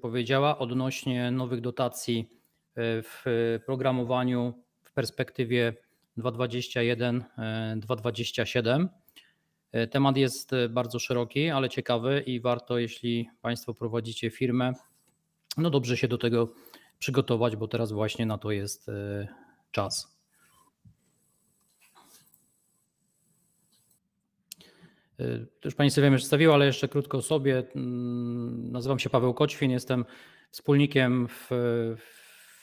powiedziała odnośnie nowych dotacji e, w programowaniu w perspektywie 2021-2027. E, e, temat jest bardzo szeroki, ale ciekawy i warto, jeśli Państwo prowadzicie firmę, no dobrze się do tego przygotować, bo teraz właśnie na to jest czas. Y, to już Pani sobie przedstawiła, ale jeszcze krótko o sobie. Mm, nazywam się Paweł Koćwin, jestem wspólnikiem w,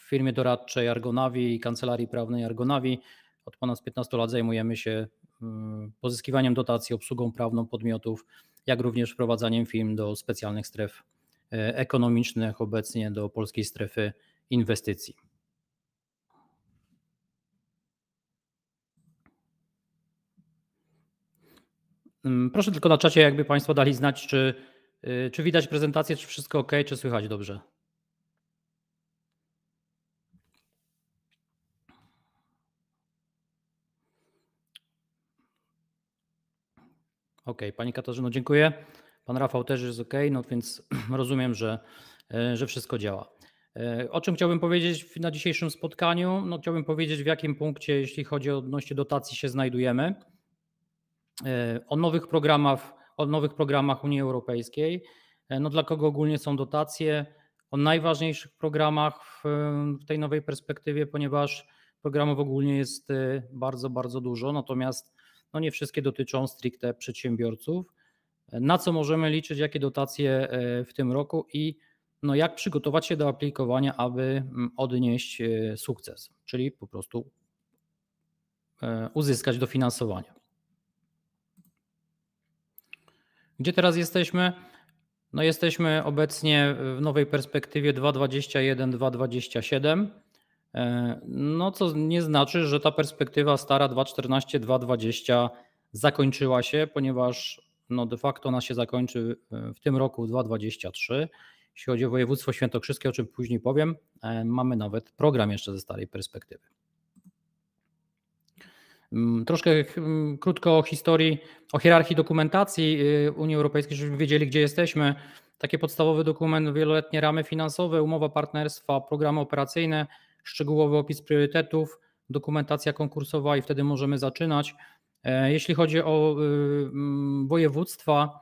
firmie doradczej Argonavi i kancelarii prawnej Argonavi. Od ponad 15 lat zajmujemy się mm, pozyskiwaniem dotacji, obsługą prawną podmiotów, jak również wprowadzaniem firm do specjalnych stref y, ekonomicznych, obecnie do polskiej strefy inwestycji. Mm, proszę tylko na czacie, jakby Państwo dali znać, czy, y, czy widać prezentację, czy wszystko ok, czy słychać dobrze. OK, Pani Katarzyno, dziękuję. Pan Rafał też jest OK, no więc rozumiem, że, y, że wszystko działa. Y, o czym chciałbym powiedzieć na dzisiejszym spotkaniu? No, chciałbym powiedzieć, w jakim punkcie, jeśli chodzi o odnośnie dotacji, się znajdujemy. E, o nowych programach, o nowych programach Unii Europejskiej, e, no dla kogo ogólnie są dotacje, o najważniejszych programach w, w tej nowej perspektywie, ponieważ programów ogólnie jest e, bardzo, bardzo dużo, natomiast no nie wszystkie dotyczą stricte przedsiębiorców. Na co możemy liczyć, jakie dotacje w tym roku i no jak przygotować się do aplikowania, aby mm, odnieść sukces, czyli po prostu uzyskać dofinansowanie. Gdzie teraz jesteśmy? No jesteśmy obecnie w nowej perspektywie 2.21-2.27. E, no co nie znaczy, że ta perspektywa stara 2.14-2.20 zakończyła się, ponieważ no de facto ona się zakończy e, w tym roku 2.23. Jeśli chodzi o województwo świętokrzyskie, o czym później powiem, e, mamy nawet program jeszcze ze starej perspektywy. Mm, troszkę mm, krótko o historii, o hierarchii dokumentacji y, Unii Europejskiej, żebyśmy wiedzieli, gdzie jesteśmy. Takie podstawowy dokument, wieloletnie ramy finansowe, umowa partnerstwa, programy operacyjne, szczegółowy opis priorytetów, dokumentacja konkursowa i wtedy możemy zaczynać. E, jeśli chodzi o y, mm, województwa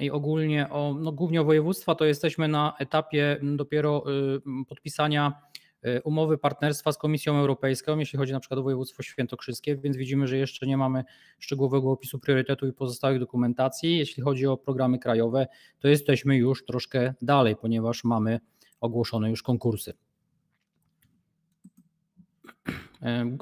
i ogólnie o, no głównie o województwa, to jesteśmy na etapie dopiero y, podpisania E, umowy partnerstwa z Komisją Europejską, jeśli chodzi na przykład o województwo świętokrzyskie, więc widzimy, że jeszcze nie mamy szczegółowego opisu priorytetu i pozostałych dokumentacji. Jeśli chodzi o programy krajowe, to jesteśmy już troszkę dalej, ponieważ mamy ogłoszone już konkursy. E,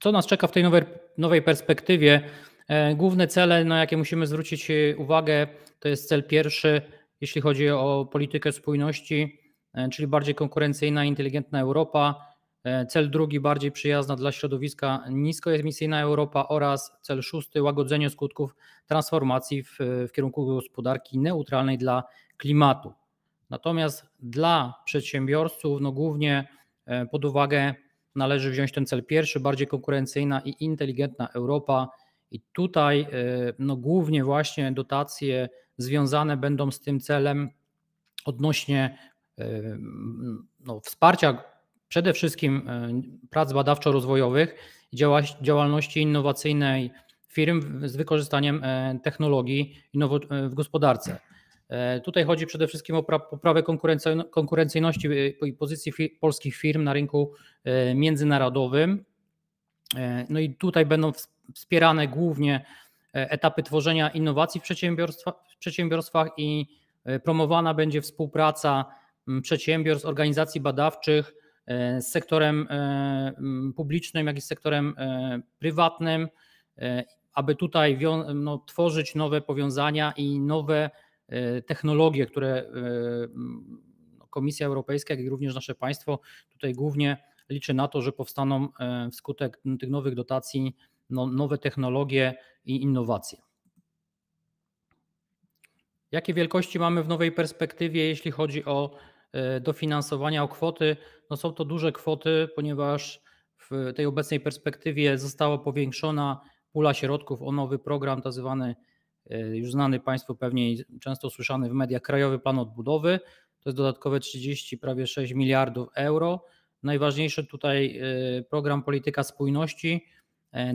co nas czeka w tej nowej, nowej perspektywie? E, główne cele, na jakie musimy zwrócić uwagę, to jest cel pierwszy, jeśli chodzi o politykę spójności E, czyli bardziej konkurencyjna, inteligentna Europa. E, cel drugi bardziej przyjazna dla środowiska niskoemisyjna Europa oraz cel szósty łagodzenie skutków transformacji w, w kierunku gospodarki neutralnej dla klimatu. Natomiast dla przedsiębiorców no głównie e, pod uwagę należy wziąć ten cel pierwszy, bardziej konkurencyjna i inteligentna Europa. I tutaj no, głównie właśnie dotacje związane będą z tym celem odnośnie no, wsparcia przede wszystkim e, prac badawczo-rozwojowych, działalności innowacyjnej firm z wykorzystaniem e, technologii e, w gospodarce. Tutaj chodzi przede wszystkim o poprawę konkurencyjności i pozycji polskich firm na rynku międzynarodowym. No i tutaj będą wspierane głównie etapy tworzenia innowacji w, w przedsiębiorstwach i promowana będzie współpraca przedsiębiorstw, organizacji badawczych e, z sektorem e, publicznym, jak i z sektorem e, prywatnym, aby tutaj no, tworzyć nowe powiązania i nowe technologie, które no, Komisja Europejska, jak i również nasze państwo tutaj głównie liczy na to, że powstaną wskutek tych nowych dotacji no, nowe technologie i innowacje. Jakie wielkości mamy w nowej perspektywie, jeśli chodzi o E, dofinansowania o kwoty. No są to duże kwoty, ponieważ w tej obecnej perspektywie została powiększona pula środków o nowy program, nazywany tak e, już znany Państwu pewnie często słyszany w mediach Krajowy Plan Odbudowy. To jest dodatkowe 30, prawie 6 miliardów euro. Najważniejszy tutaj e, program Polityka Spójności.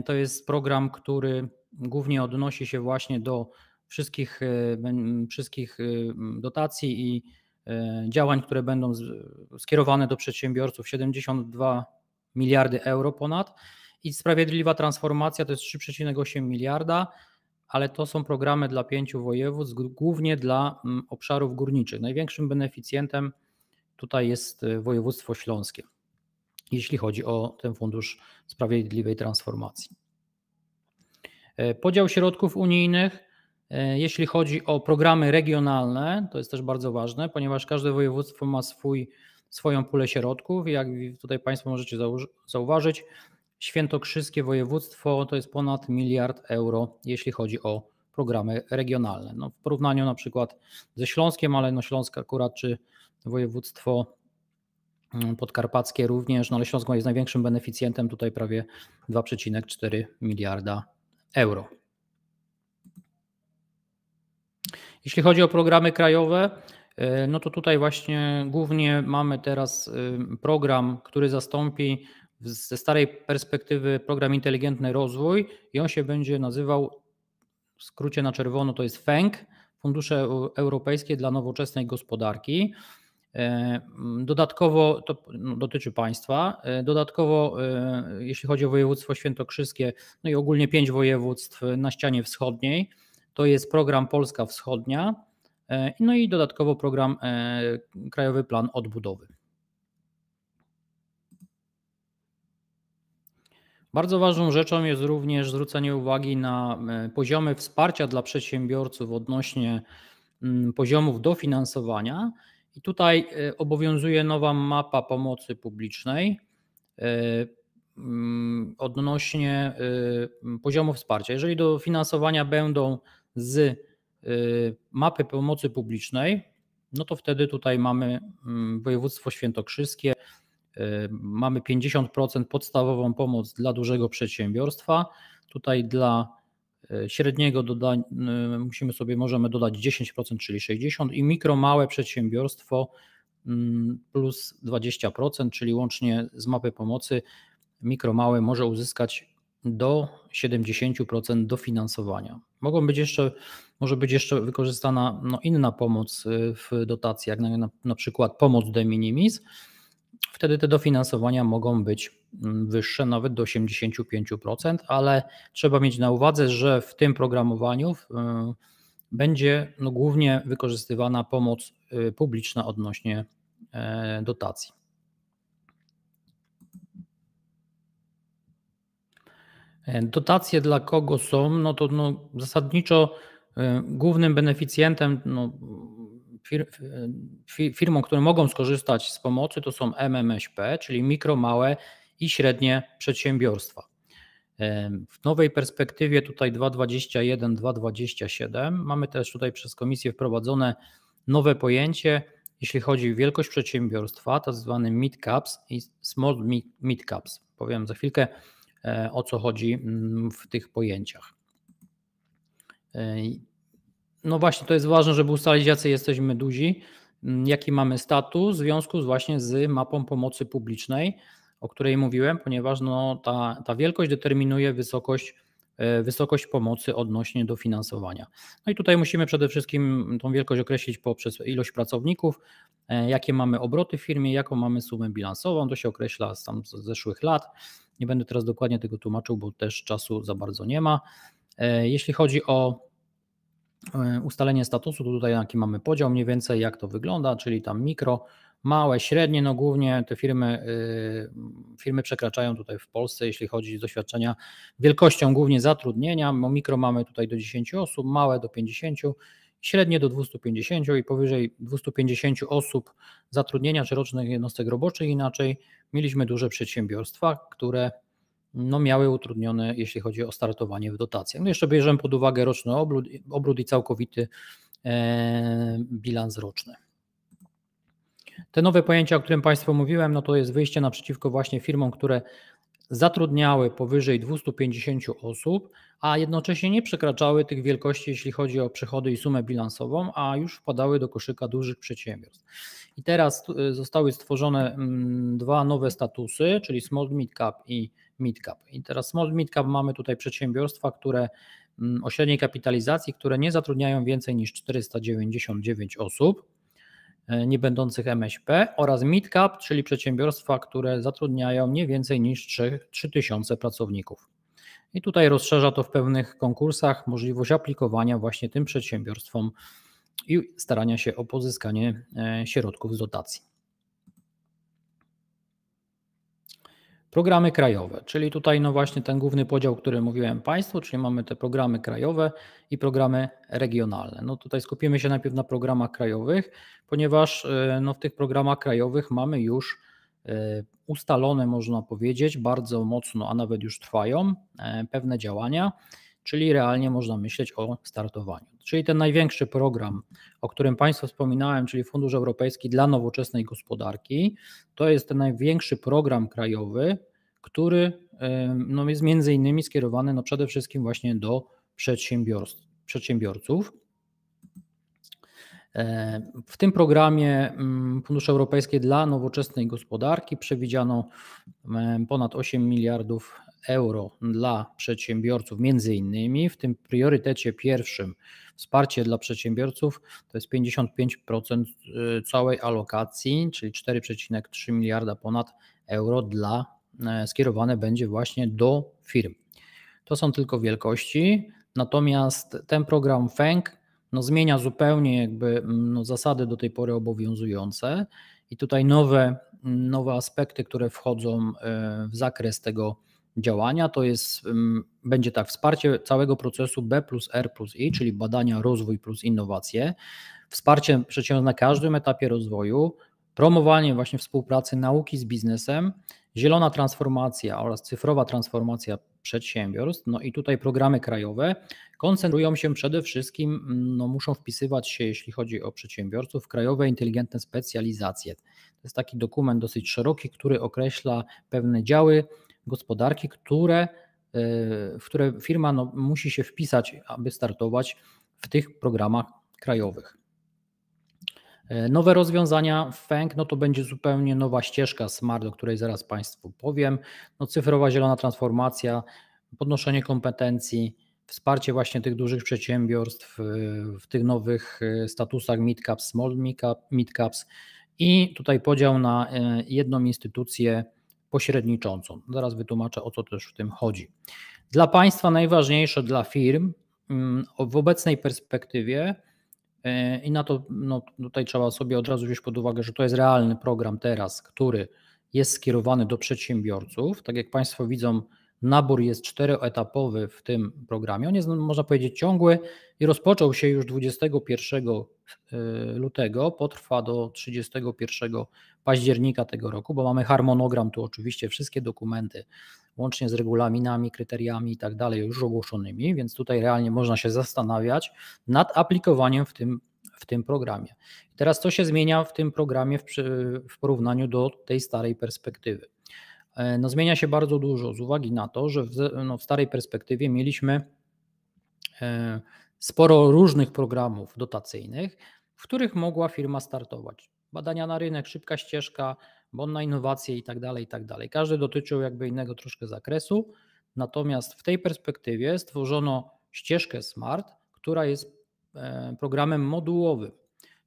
To jest program, który głównie odnosi się właśnie do wszystkich, wszystkich dotacji i działań, które będą skierowane do przedsiębiorców 72 miliardy euro ponad i sprawiedliwa transformacja to jest 3,8 miliarda, ale to są programy dla pięciu województw, głównie dla mm, obszarów górniczych. Największym beneficjentem tutaj jest y, województwo śląskie, jeśli chodzi o ten fundusz sprawiedliwej transformacji. E, podział środków unijnych E, jeśli chodzi o programy regionalne, to jest też bardzo ważne, ponieważ każde województwo ma swój, swoją pulę środków. Jak tutaj Państwo możecie zauważyć, świętokrzyskie województwo to jest ponad miliard euro, jeśli chodzi o programy regionalne. No, w porównaniu na przykład ze Śląskiem, ale no Śląsk akurat czy województwo mm, podkarpackie również, no ale Śląsk jest największym beneficjentem, tutaj prawie 2,4 miliarda euro. Jeśli chodzi o programy krajowe, e, no to tutaj właśnie głównie mamy teraz e, program, który zastąpi ze starej perspektywy program Inteligentny Rozwój i on się będzie nazywał w skrócie na czerwono to jest FENG, Fundusze Europejskie dla Nowoczesnej Gospodarki. E, dodatkowo to no, dotyczy państwa. Dodatkowo, jeśli chodzi o województwo świętokrzyskie, no i ogólnie pięć województw na ścianie wschodniej, to jest program Polska Wschodnia, e, no i dodatkowo program e, Krajowy Plan Odbudowy. Bardzo ważną rzeczą jest również zwrócenie uwagi na e, poziomy wsparcia dla przedsiębiorców odnośnie mm, poziomów dofinansowania. I tutaj obowiązuje nowa mapa pomocy publicznej mm, odnośnie mm, poziomu wsparcia. Jeżeli dofinansowania będą z y, mapy pomocy publicznej, no to wtedy tutaj mamy mm, województwo świętokrzyskie, y, mamy 50% podstawową pomoc dla dużego przedsiębiorstwa. Tutaj dla y, średniego dodań, musimy sobie możemy dodać 10%, czyli 60 i mikro małe przedsiębiorstwo mm, plus 20%, czyli łącznie z mapy pomocy mikro małe może uzyskać do 70% dofinansowania. Mogą być jeszcze, może być jeszcze wykorzystana no, inna pomoc y, w dotacji, jak na, na przykład pomoc de minimis. Wtedy te dofinansowania mogą być mm, wyższe, nawet do 85%, ale trzeba mieć na uwadze, że w tym programowaniu y, będzie no, głównie wykorzystywana pomoc y, publiczna odnośnie e, dotacji. E, dotacje dla kogo są? No to no, zasadniczo e, głównym beneficjentem, no, fir, e, firmą, które mogą skorzystać z pomocy, to są MMŚP, czyli mikro, małe i średnie przedsiębiorstwa. W nowej perspektywie tutaj 2.21-2.27 mamy też tutaj przez komisję wprowadzone nowe pojęcie, jeśli chodzi o wielkość przedsiębiorstwa, tak zwany mid caps i small mid caps. Powiem za chwilkę E, o co chodzi mm, w tych pojęciach. E, no właśnie, to jest ważne, żeby ustalić, jacy jesteśmy duzi, mm, jaki mamy status w związku z właśnie z mapą pomocy publicznej, o której mówiłem, ponieważ no, ta, ta wielkość determinuje wysokość, e, wysokość pomocy odnośnie do finansowania. No i tutaj musimy przede wszystkim tą wielkość określić poprzez ilość pracowników, jakie mamy obroty w firmie, jaką mamy sumę bilansową, to się określa z tam z zeszłych lat. Nie będę teraz dokładnie tego tłumaczył, bo też czasu za bardzo nie ma. E, jeśli chodzi o e, ustalenie statusu, to tutaj jaki mamy podział mniej więcej, jak to wygląda, czyli tam mikro, małe, średnie, no głównie te firmy, y, firmy przekraczają tutaj w Polsce, jeśli chodzi o doświadczenia, wielkością głównie zatrudnienia, bo mikro mamy tutaj do 10 osób, małe do 50, średnie do 250 i powyżej 250 osób zatrudnienia czy rocznych jednostek roboczych. Inaczej mieliśmy duże przedsiębiorstwa, które no, miały utrudnione, jeśli chodzi o startowanie w dotacjach. No jeszcze bierzemy pod uwagę roczny obrót, obrót i całkowity e, bilans roczny. Te nowe pojęcia, o którym Państwu mówiłem, no to jest wyjście naprzeciwko właśnie firmom, które zatrudniały powyżej 250 osób, a jednocześnie nie przekraczały tych wielkości, jeśli chodzi o przychody i sumę bilansową, a już wpadały do koszyka dużych przedsiębiorstw. I teraz y, zostały stworzone mm, dwa nowe statusy, czyli Small midcap Cap i midcap. Cap. I teraz Small midcap Cap mamy tutaj przedsiębiorstwa, które mm, o średniej kapitalizacji, które nie zatrudniają więcej niż 499 osób E, nie będących MŚP oraz midcap, czyli przedsiębiorstwa, które zatrudniają nie więcej niż 3000 pracowników. I tutaj rozszerza to w pewnych konkursach możliwość aplikowania właśnie tym przedsiębiorstwom i starania się o pozyskanie e, środków z dotacji. Programy krajowe, czyli tutaj no właśnie ten główny podział, który mówiłem Państwu, czyli mamy te programy krajowe i programy regionalne. No tutaj skupimy się najpierw na programach krajowych, ponieważ y, no w tych programach krajowych mamy już y, ustalone, można powiedzieć, bardzo mocno, a nawet już trwają e, pewne działania czyli realnie można myśleć o startowaniu. Czyli ten największy program, o którym Państwu wspominałem, czyli Fundusz Europejski dla Nowoczesnej Gospodarki, to jest ten największy program krajowy, który no, jest między innymi skierowany no, przede wszystkim właśnie do przedsiębiorstw, przedsiębiorców. W tym programie mm, Fundusze Europejskie dla Nowoczesnej Gospodarki przewidziano mm, ponad 8 miliardów euro dla przedsiębiorców, między innymi w tym priorytecie pierwszym wsparcie dla przedsiębiorców to jest 55% y, całej alokacji, czyli 4,3 miliarda ponad euro dla y, skierowane będzie właśnie do firm. To są tylko wielkości. Natomiast ten program FENG no, zmienia zupełnie jakby mm, no, zasady do tej pory obowiązujące i tutaj nowe, mm, nowe aspekty, które wchodzą e, w zakres tego działania, to jest, mm, będzie tak, wsparcie całego procesu B plus R plus I, czyli badania, rozwój plus innowacje, wsparcie przedsiębiorstw na każdym etapie rozwoju, promowanie właśnie współpracy nauki z biznesem, zielona transformacja oraz cyfrowa transformacja przedsiębiorstw. No i tutaj programy krajowe koncentrują się przede wszystkim, mm, no muszą wpisywać się, jeśli chodzi o przedsiębiorców, krajowe inteligentne specjalizacje. To jest taki dokument dosyć szeroki, który określa pewne działy gospodarki, które, e, w które firma no, musi się wpisać, aby startować w tych programach krajowych. E, nowe rozwiązania FENG, no to będzie zupełnie nowa ścieżka smart, o której zaraz Państwu powiem. No, cyfrowa zielona transformacja, podnoszenie kompetencji, wsparcie właśnie tych dużych przedsiębiorstw e, w tych nowych e, statusach midcaps, small midcaps i tutaj podział na jedną instytucję pośredniczącą. Zaraz wytłumaczę o co też w tym chodzi. Dla państwa najważniejsze dla firm mm, w obecnej perspektywie E, I na to no, tutaj trzeba sobie od razu wziąć pod uwagę, że to jest realny program teraz, który jest skierowany do przedsiębiorców. Tak jak Państwo widzą, Nabór jest czteroetapowy w tym programie. On jest, no, można powiedzieć, ciągły i rozpoczął się już 21 e, lutego, potrwa do 31 października tego roku, bo mamy harmonogram tu oczywiście, wszystkie dokumenty, łącznie z regulaminami, kryteriami i tak dalej, już ogłoszonymi, więc tutaj realnie można się zastanawiać nad aplikowaniem w tym, w tym programie. teraz co się zmienia w tym programie w, w porównaniu do tej starej perspektywy? E, no, zmienia się bardzo dużo z uwagi na to, że w, no, w starej perspektywie mieliśmy e, sporo różnych programów dotacyjnych, w których mogła firma startować. Badania na rynek, szybka ścieżka, bon na innowacje i tak dalej, i tak dalej. Każdy dotyczył jakby innego troszkę zakresu, natomiast w tej perspektywie stworzono ścieżkę SMART, która jest e, programem modułowym,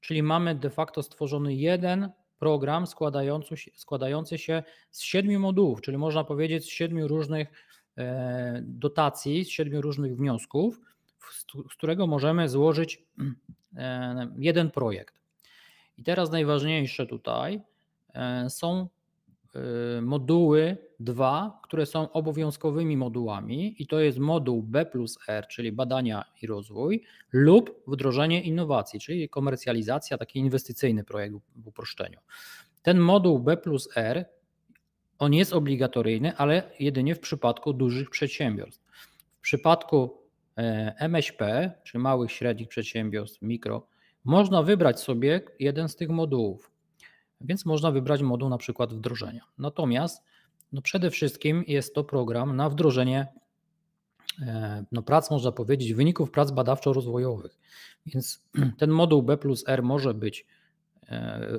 czyli mamy de facto stworzony jeden program składający się, składający się z siedmiu modułów, czyli można powiedzieć z siedmiu różnych e, dotacji, z siedmiu różnych wniosków, z którego możemy złożyć e, jeden projekt. I teraz najważniejsze tutaj e, są Y, moduły dwa, które są obowiązkowymi modułami i to jest moduł B plus R, czyli badania i rozwój lub wdrożenie innowacji, czyli komercjalizacja, taki inwestycyjny projekt w uproszczeniu. Ten moduł B plus R, on jest obligatoryjny, ale jedynie w przypadku dużych przedsiębiorstw. W przypadku e, MŚP, czy małych, średnich przedsiębiorstw, mikro, można wybrać sobie jeden z tych modułów więc można wybrać moduł na przykład wdrożenia. Natomiast no przede wszystkim jest to program na wdrożenie e, no, prac, można powiedzieć, wyników prac badawczo-rozwojowych. Więc ten moduł B plus R może być e,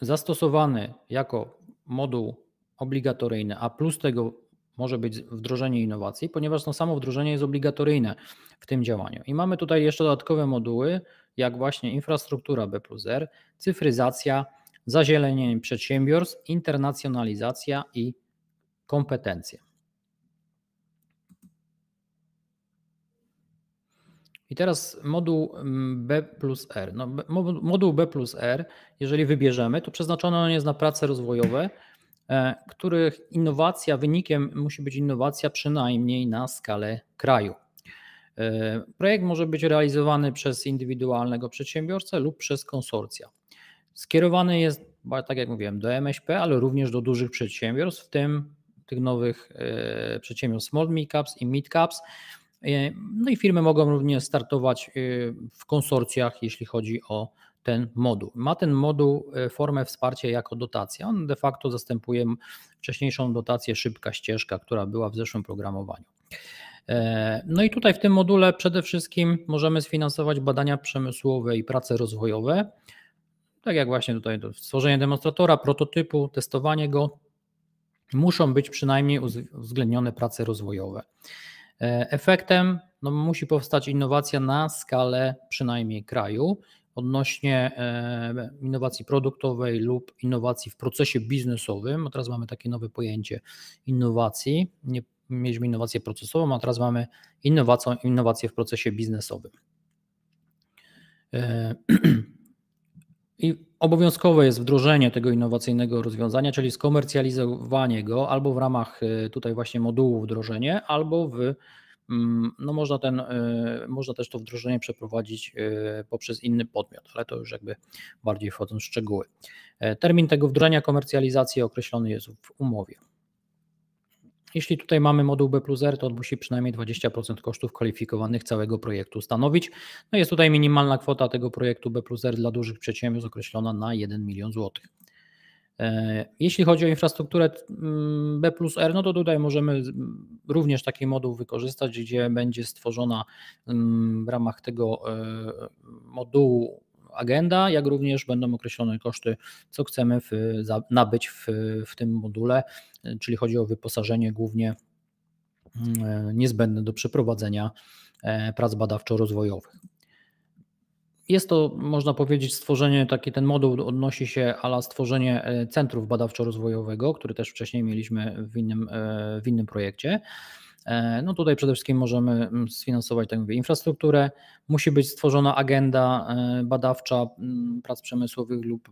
zastosowany jako moduł obligatoryjny, a plus tego może być wdrożenie innowacji, ponieważ no, samo wdrożenie jest obligatoryjne w tym działaniu. I mamy tutaj jeszcze dodatkowe moduły, jak właśnie infrastruktura B cyfryzacja, zazielenienie przedsiębiorstw, internacjonalizacja i kompetencje. I teraz moduł mm, B plus R. No, moduł B plus R, jeżeli wybierzemy, to przeznaczony on jest na prace rozwojowe, e, których innowacja, wynikiem musi być innowacja przynajmniej na skalę kraju. E, projekt może być realizowany przez indywidualnego przedsiębiorcę lub przez konsorcja. Skierowany jest, tak jak mówiłem, do MŚP, ale również do dużych przedsiębiorstw, w tym tych nowych e, przedsiębiorstw small meetups i meetups. E, no i firmy mogą również startować w konsorcjach, jeśli chodzi o ten moduł. Ma ten moduł formę wsparcia jako dotacja. On de facto zastępuje wcześniejszą dotację szybka ścieżka, która była w zeszłym programowaniu. E, no i tutaj w tym module przede wszystkim możemy sfinansować badania przemysłowe i prace rozwojowe. Tak jak właśnie tutaj stworzenie demonstratora, prototypu, testowanie go, muszą być przynajmniej uwzględnione prace rozwojowe. E, efektem no, musi powstać innowacja na skalę przynajmniej kraju odnośnie e, innowacji produktowej lub innowacji w procesie biznesowym. Teraz mamy takie nowe pojęcie innowacji. Nie mieliśmy innowację procesową, a teraz mamy innowację, innowację w procesie biznesowym. E, I obowiązkowe jest wdrożenie tego innowacyjnego rozwiązania, czyli skomercjalizowanie go albo w ramach e, tutaj właśnie modułu wdrożenie, albo w mm, no można, ten, e, można też to wdrożenie przeprowadzić poprzez inny podmiot, ale to już jakby bardziej wchodząc w szczegóły. Termin tego wdrożenia komercjalizacji określony jest w umowie. Jeśli tutaj mamy moduł B plus R, to on musi przynajmniej 20% kosztów kwalifikowanych całego projektu stanowić. No jest tutaj minimalna kwota tego projektu B plus R dla dużych przedsiębiorstw określona na 1 milion złotych. E, jeśli chodzi o infrastrukturę mm, B plus R, no to tutaj możemy również taki moduł wykorzystać, gdzie będzie stworzona mm, w ramach tego e, modułu agenda, jak również będą określone koszty, co chcemy w, za, nabyć w, w tym module, czyli chodzi o wyposażenie głównie mm, niezbędne do przeprowadzenia e, prac badawczo-rozwojowych. Jest to, można powiedzieć, stworzenie, taki ten moduł odnosi się ala stworzenie e, centrów badawczo-rozwojowego, który też wcześniej mieliśmy w innym, e, w innym projekcie. E, no tutaj przede wszystkim możemy mm, sfinansować, tak mówię, infrastrukturę. Musi być stworzona agenda e, badawcza mm, prac przemysłowych lub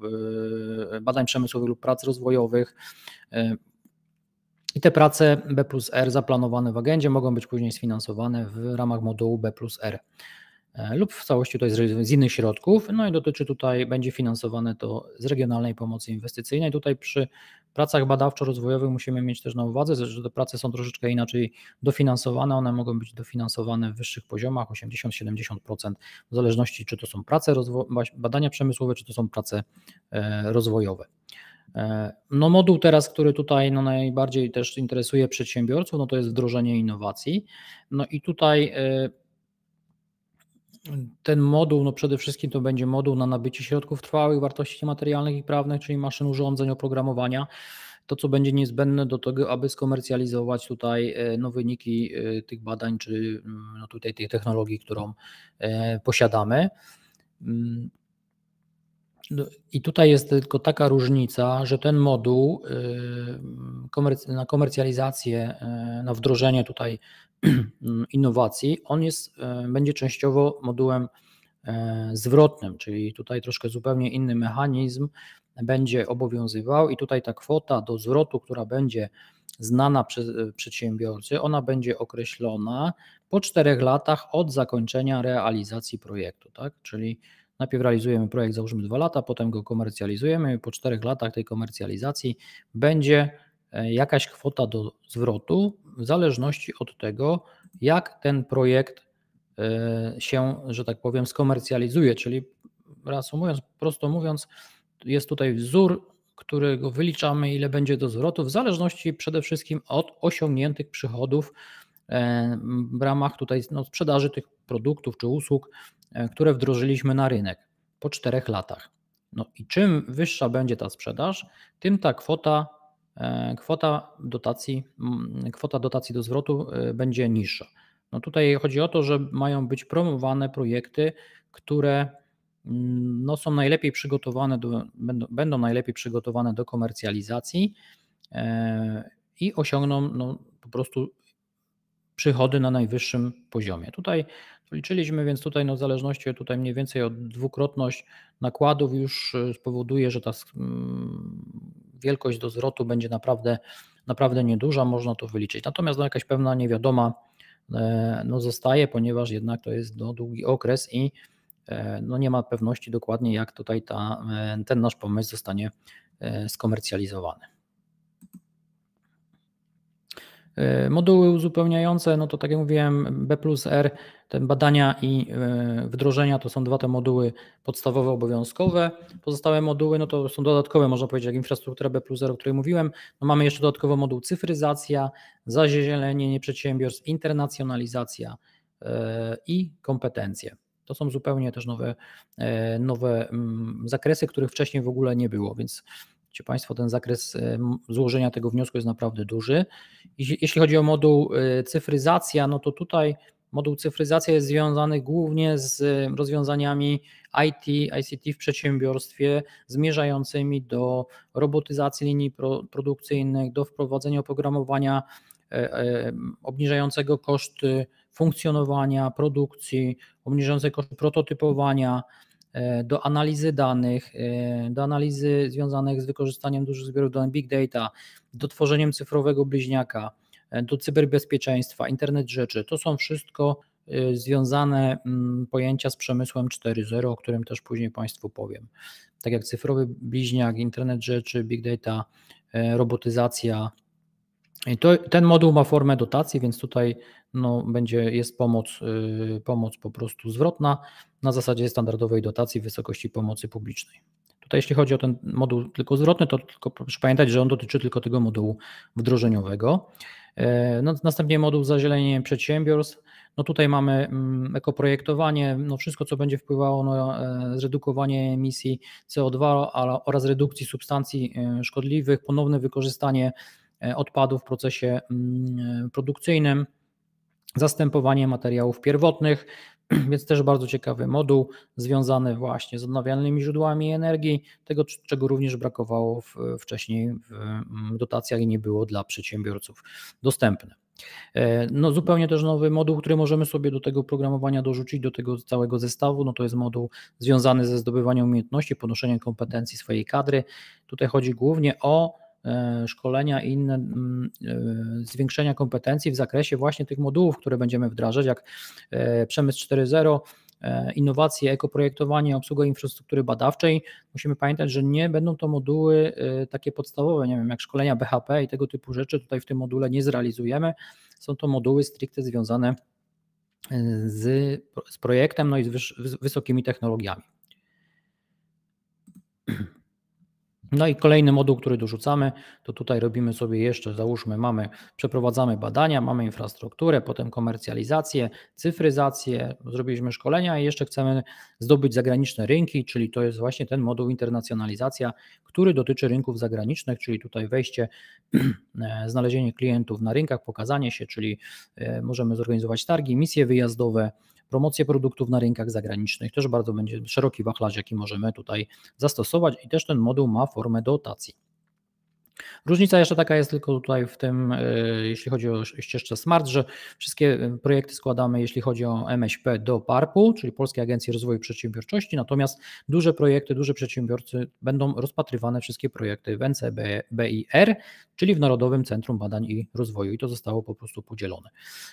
e, badań przemysłowych lub prac rozwojowych. I te prace B plus R zaplanowane w agendzie mogą być później sfinansowane w ramach modułu B plus R. E, lub w całości tutaj z innych środków. No i dotyczy tutaj, będzie finansowane to z regionalnej pomocy inwestycyjnej. Tutaj przy pracach badawczo-rozwojowych musimy mieć też na uwadze, że te prace są troszeczkę inaczej dofinansowane. One mogą być dofinansowane w wyższych poziomach, 80-70%, w zależności czy to są prace badania przemysłowe, czy to są prace e, rozwojowe. E, no moduł teraz, który tutaj no najbardziej też interesuje przedsiębiorców, no to jest wdrożenie innowacji. No i tutaj ten moduł, no przede wszystkim to będzie moduł na nabycie środków trwałych, wartości materialnych i prawnych, czyli maszyn, urządzeń, oprogramowania. To, co będzie niezbędne do tego, aby skomercjalizować tutaj e, no, wyniki e, tych badań, czy mm, no, tutaj tej technologii, którą e, posiadamy. Mm, no I tutaj jest tylko taka różnica, że ten moduł na komercjalizację, na wdrożenie tutaj innowacji, on jest, e, będzie częściowo modułem e, zwrotnym, czyli tutaj troszkę zupełnie inny mechanizm będzie obowiązywał i tutaj ta kwota do zwrotu, która będzie znana przez przedsiębiorcy, ona będzie określona po czterech latach od zakończenia realizacji projektu, tak? Czyli najpierw realizujemy projekt, załóżmy dwa lata, potem go komercjalizujemy, i po czterech latach tej komercjalizacji będzie E, jakaś kwota do zwrotu w zależności od tego, jak ten projekt e, się, że tak powiem, skomercjalizuje. Czyli reasumując, prosto mówiąc, jest tutaj wzór, którego wyliczamy, ile będzie do zwrotu, w zależności przede wszystkim od osiągniętych przychodów e, w ramach tutaj no, sprzedaży tych produktów czy usług, które wdrożyliśmy na rynek po czterech latach. No i czym wyższa będzie ta sprzedaż, tym ta kwota kwota dotacji, mm, kwota dotacji do zwrotu y, będzie niższa. No tutaj chodzi o to, że mają być promowane projekty, które mm, no są najlepiej przygotowane, do, będą, będą najlepiej przygotowane do komercjalizacji e, i osiągną no, po prostu przychody na najwyższym poziomie. Tutaj liczyliśmy, więc tutaj no, w zależności tutaj mniej więcej od dwukrotność nakładów już y, spowoduje, że ta mm, wielkość do zwrotu będzie naprawdę, naprawdę nieduża, można to wyliczyć. Natomiast no, jakaś pewna niewiadoma e, no, zostaje, ponieważ jednak to jest no, długi okres i e, no, nie ma pewności dokładnie, jak tutaj ta, e, ten nasz pomysł zostanie skomercjalizowany. E, moduły uzupełniające, no to tak jak mówiłem, B plus R, badania i e, wdrożenia to są dwa te moduły podstawowe, obowiązkowe. Pozostałe moduły, no to są dodatkowe, można powiedzieć, jak infrastruktura B plus R, o której mówiłem. No mamy jeszcze dodatkowo moduł cyfryzacja, zazielenienie przedsiębiorstw, internacjonalizacja e, i kompetencje. To są zupełnie też nowe, nowe mm, zakresy, których wcześniej w ogóle nie było, więc Wiecie Państwo, ten zakres y, złożenia tego wniosku jest naprawdę duży. Jeśli chodzi o moduł y, cyfryzacja, no to tutaj moduł cyfryzacja jest związany głównie z y, rozwiązaniami IT, ICT w przedsiębiorstwie zmierzającymi do robotyzacji linii produkcyjnych, do wprowadzenia oprogramowania e, e, obniżającego koszty funkcjonowania, produkcji, obniżające koszty prototypowania, E, do analizy danych, e, do analizy związanych z wykorzystaniem dużych zbiorów danych big data, do tworzeniem cyfrowego bliźniaka, e, do cyberbezpieczeństwa, internet rzeczy. To są wszystko związane mm, pojęcia z przemysłem 4.0, o którym też później Państwu powiem. Tak jak cyfrowy bliźniak, internet rzeczy, big data, robotyzacja, to, ten moduł ma formę dotacji, więc tutaj no, będzie, jest pomoc, yy, pomoc po prostu zwrotna na zasadzie standardowej dotacji w wysokości pomocy publicznej. Tutaj jeśli chodzi o ten moduł tylko zwrotny, to tylko proszę pamiętać, że on dotyczy tylko tego modułu wdrożeniowego. E, no, następnie moduł zazielenienie przedsiębiorstw. No tutaj mamy mm, ekoprojektowanie, no wszystko co będzie wpływało na e, zredukowanie emisji CO2 oraz redukcji substancji e, szkodliwych, ponowne wykorzystanie E, odpadów w procesie mm, produkcyjnym, zastępowanie materiałów pierwotnych, więc też bardzo ciekawy moduł związany właśnie z odnawialnymi źródłami energii, tego czego również brakowało w, wcześniej w mm, dotacjach i nie było dla przedsiębiorców dostępne. E, no zupełnie też nowy moduł, który możemy sobie do tego programowania dorzucić, do tego całego zestawu, no to jest moduł związany ze zdobywaniem umiejętności, ponoszeniem kompetencji swojej kadry. Tutaj chodzi głównie o E, szkolenia i inne mm, e, zwiększenia kompetencji w zakresie właśnie tych modułów, które będziemy wdrażać, jak e, przemysł 4.0 innowacje, ekoprojektowanie, obsługa infrastruktury badawczej. Musimy pamiętać, że nie będą to moduły takie podstawowe, nie wiem, jak szkolenia BHP i tego typu rzeczy tutaj w tym module nie zrealizujemy. Są to moduły stricte związane z, z projektem, no i z wysokimi technologiami. No i kolejny moduł, który dorzucamy, to tutaj robimy sobie jeszcze, załóżmy, mamy, przeprowadzamy badania, mamy infrastrukturę, potem komercjalizację, cyfryzację, zrobiliśmy szkolenia i jeszcze chcemy zdobyć zagraniczne rynki, czyli to jest właśnie ten moduł internacjonalizacja, który dotyczy rynków zagranicznych, czyli tutaj wejście, e, znalezienie klientów na rynkach, pokazanie się, czyli e, możemy zorganizować targi, misje wyjazdowe, promocję produktów na rynkach zagranicznych, też bardzo będzie szeroki wachlarz, jaki możemy tutaj zastosować i też ten moduł ma formę dotacji. Różnica jeszcze taka jest tylko tutaj w tym, e, jeśli chodzi o ścieżkę Smart, że wszystkie e, projekty składamy, jeśli chodzi o MŚP do PARP-u, czyli Polskiej Agencji Rozwoju Przedsiębiorczości, natomiast duże projekty, duże przedsiębiorcy będą rozpatrywane wszystkie projekty w NCBIR, czyli w Narodowym Centrum Badań i Rozwoju i to zostało po prostu podzielone.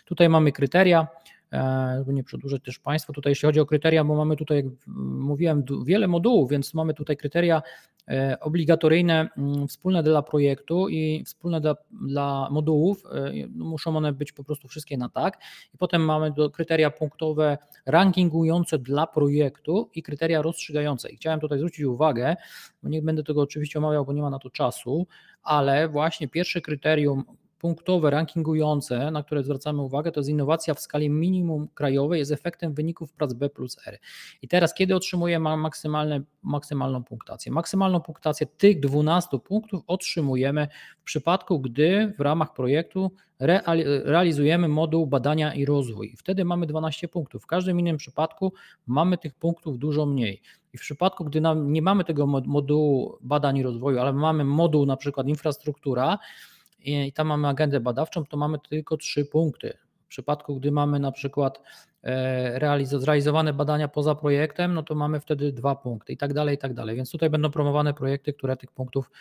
Tutaj mamy kryteria, E, żeby nie przedłużać też Państwa. Tutaj jeśli chodzi o kryteria, bo mamy tutaj, jak mówiłem, wiele modułów, więc mamy tutaj kryteria e, obligatoryjne, mm, wspólne dla projektu i wspólne dla, dla modułów. E, muszą one być po prostu wszystkie na tak. I potem mamy do, kryteria punktowe rankingujące dla projektu i kryteria rozstrzygające. I chciałem tutaj zwrócić uwagę, bo nie będę tego oczywiście omawiał, bo nie ma na to czasu, ale właśnie pierwsze kryterium, punktowe, rankingujące, na które zwracamy uwagę, to jest innowacja w skali minimum krajowej, jest efektem wyników prac B plus R. I teraz, kiedy otrzymujemy maksymalne, maksymalną punktację? Maksymalną punktację tych 12 punktów otrzymujemy w przypadku, gdy w ramach projektu realizujemy moduł badania i rozwój. Wtedy mamy 12 punktów. W każdym innym przypadku mamy tych punktów dużo mniej. I w przypadku, gdy nie mamy tego modułu badań i rozwoju, ale mamy moduł na przykład infrastruktura, i tam mamy agendę badawczą, to mamy tylko trzy punkty. W przypadku, gdy mamy na przykład e, zrealizowane badania poza projektem, no to mamy wtedy dwa punkty i tak dalej, i tak dalej. Więc tutaj będą promowane projekty, które tych punktów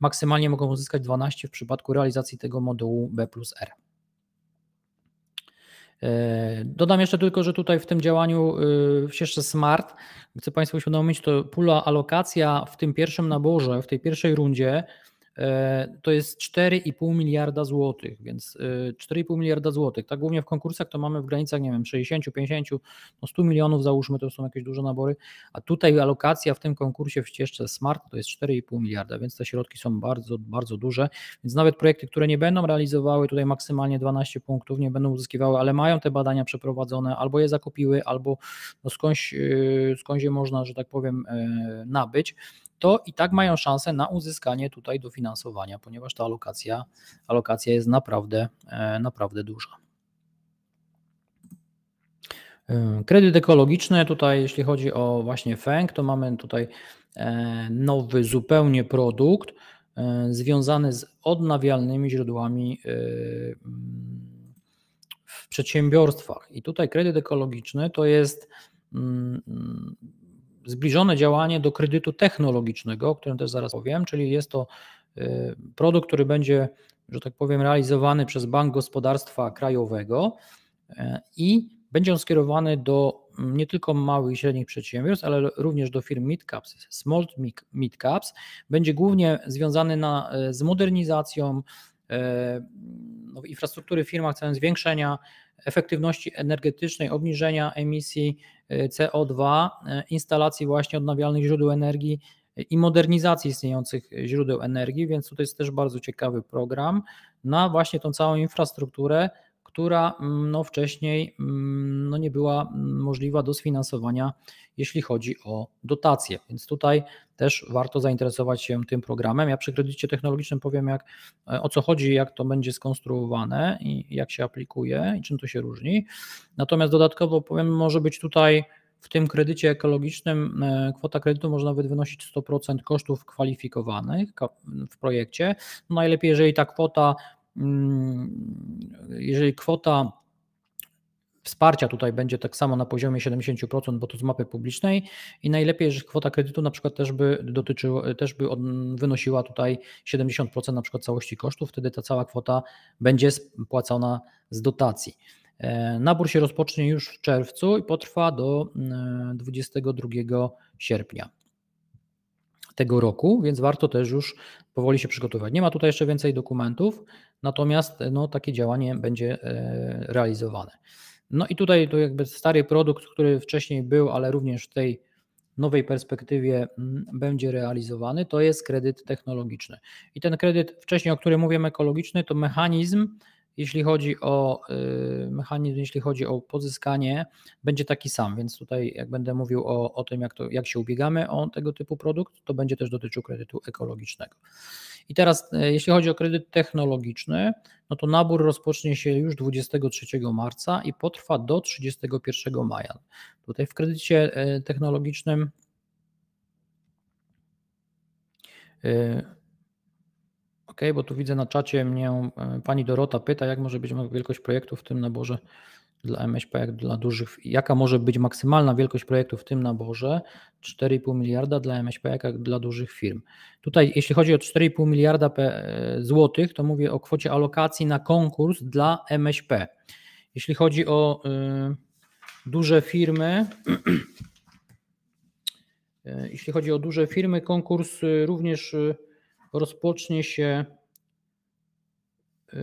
maksymalnie mogą uzyskać 12 w przypadku realizacji tego modułu B plus R. E, dodam jeszcze tylko, że tutaj w tym działaniu e, jeszcze smart, chcę Państwu uświadomić, to pula alokacja w tym pierwszym naborze, w tej pierwszej rundzie E, to jest 4,5 miliarda złotych, więc 4,5 e, miliarda złotych, tak głównie w konkursach to mamy w granicach, nie wiem, 60, 50, no 100 milionów załóżmy, to są jakieś duże nabory, a tutaj alokacja w tym konkursie w ścieżce Smart to jest 4,5 miliarda, więc te środki są bardzo, bardzo duże, więc nawet projekty, które nie będą realizowały tutaj maksymalnie 12 punktów, nie będą uzyskiwały, ale mają te badania przeprowadzone, albo je zakupiły, albo no skądś, e, skądś je można, że tak powiem, nabyć, to i tak mają szansę na uzyskanie tutaj dofinansowania dofinansowania, ponieważ ta alokacja, alokacja jest naprawdę, e, naprawdę duża. E, kredyt ekologiczny, tutaj jeśli chodzi o właśnie FENG, to mamy tutaj e, nowy zupełnie produkt związany z odnawialnymi źródłami w przedsiębiorstwach. I tutaj kredyt ekologiczny to jest mm, zbliżone działanie do kredytu technologicznego, o którym też zaraz powiem, czyli jest to Y, produkt, który będzie, że tak powiem, realizowany przez Bank Gospodarstwa Krajowego e, i będzie on skierowany do mm, nie tylko małych i średnich przedsiębiorstw, ale również do firm midcaps, small midcaps. Będzie głównie związany na, e, z modernizacją e, no, infrastruktury w firmach celem zwiększenia efektywności energetycznej, obniżenia emisji CO2, instalacji właśnie odnawialnych źródeł energii i modernizacji istniejących źródeł energii, więc tutaj jest też bardzo ciekawy program na właśnie tą całą infrastrukturę, która mm, no, wcześniej mm, no, nie była możliwa do sfinansowania, jeśli chodzi o dotacje. Więc tutaj też warto zainteresować się tym programem. Ja przy kredycie technologicznym powiem, jak, e, o co chodzi, jak to będzie skonstruowane i jak się aplikuje i czym to się różni. Natomiast dodatkowo powiem, może być tutaj w tym kredycie ekologicznym e, kwota kredytu może nawet wynosić 100% kosztów kwalifikowanych w projekcie. No najlepiej, jeżeli ta kwota, mm, jeżeli kwota wsparcia tutaj będzie tak samo na poziomie 70%, bo to z mapy publicznej i najlepiej, że kwota kredytu na przykład też by dotyczyła, też by wynosiła tutaj 70% na przykład całości kosztów, wtedy ta cała kwota będzie spłacona z dotacji. E, nabór się rozpocznie już w czerwcu i potrwa do 22 e, sierpnia tego roku, więc warto też już powoli się przygotować. Nie ma tutaj jeszcze więcej dokumentów, natomiast no, takie działanie będzie e, realizowane. No i tutaj to jakby stary produkt, który wcześniej był, ale również w tej nowej perspektywie mm, będzie realizowany, to jest kredyt technologiczny. I ten kredyt wcześniej, o którym mówiłem, ekologiczny, to mechanizm jeśli chodzi o y, mechanizm, jeśli chodzi o pozyskanie, będzie taki sam, więc tutaj jak będę mówił o, o tym, jak, to, jak się ubiegamy o tego typu produkt, to będzie też dotyczył kredytu ekologicznego. I teraz, y, jeśli chodzi o kredyt technologiczny, no to nabór rozpocznie się już 23 marca i potrwa do 31 maja. Tutaj w kredycie y, technologicznym. OK, bo tu widzę na czacie mnie e, pani Dorota pyta, jak może być wielkość projektu w tym naborze dla MŚP, jak dla dużych. Jaka może być maksymalna wielkość projektu w tym naborze? 4,5 miliarda dla MŚP, jak dla dużych firm. Tutaj, jeśli chodzi o 4,5 miliarda e, złotych, to mówię o kwocie alokacji na konkurs dla MŚP. Jeśli chodzi o e, duże firmy, jeśli chodzi o duże firmy, konkurs również rozpocznie się e,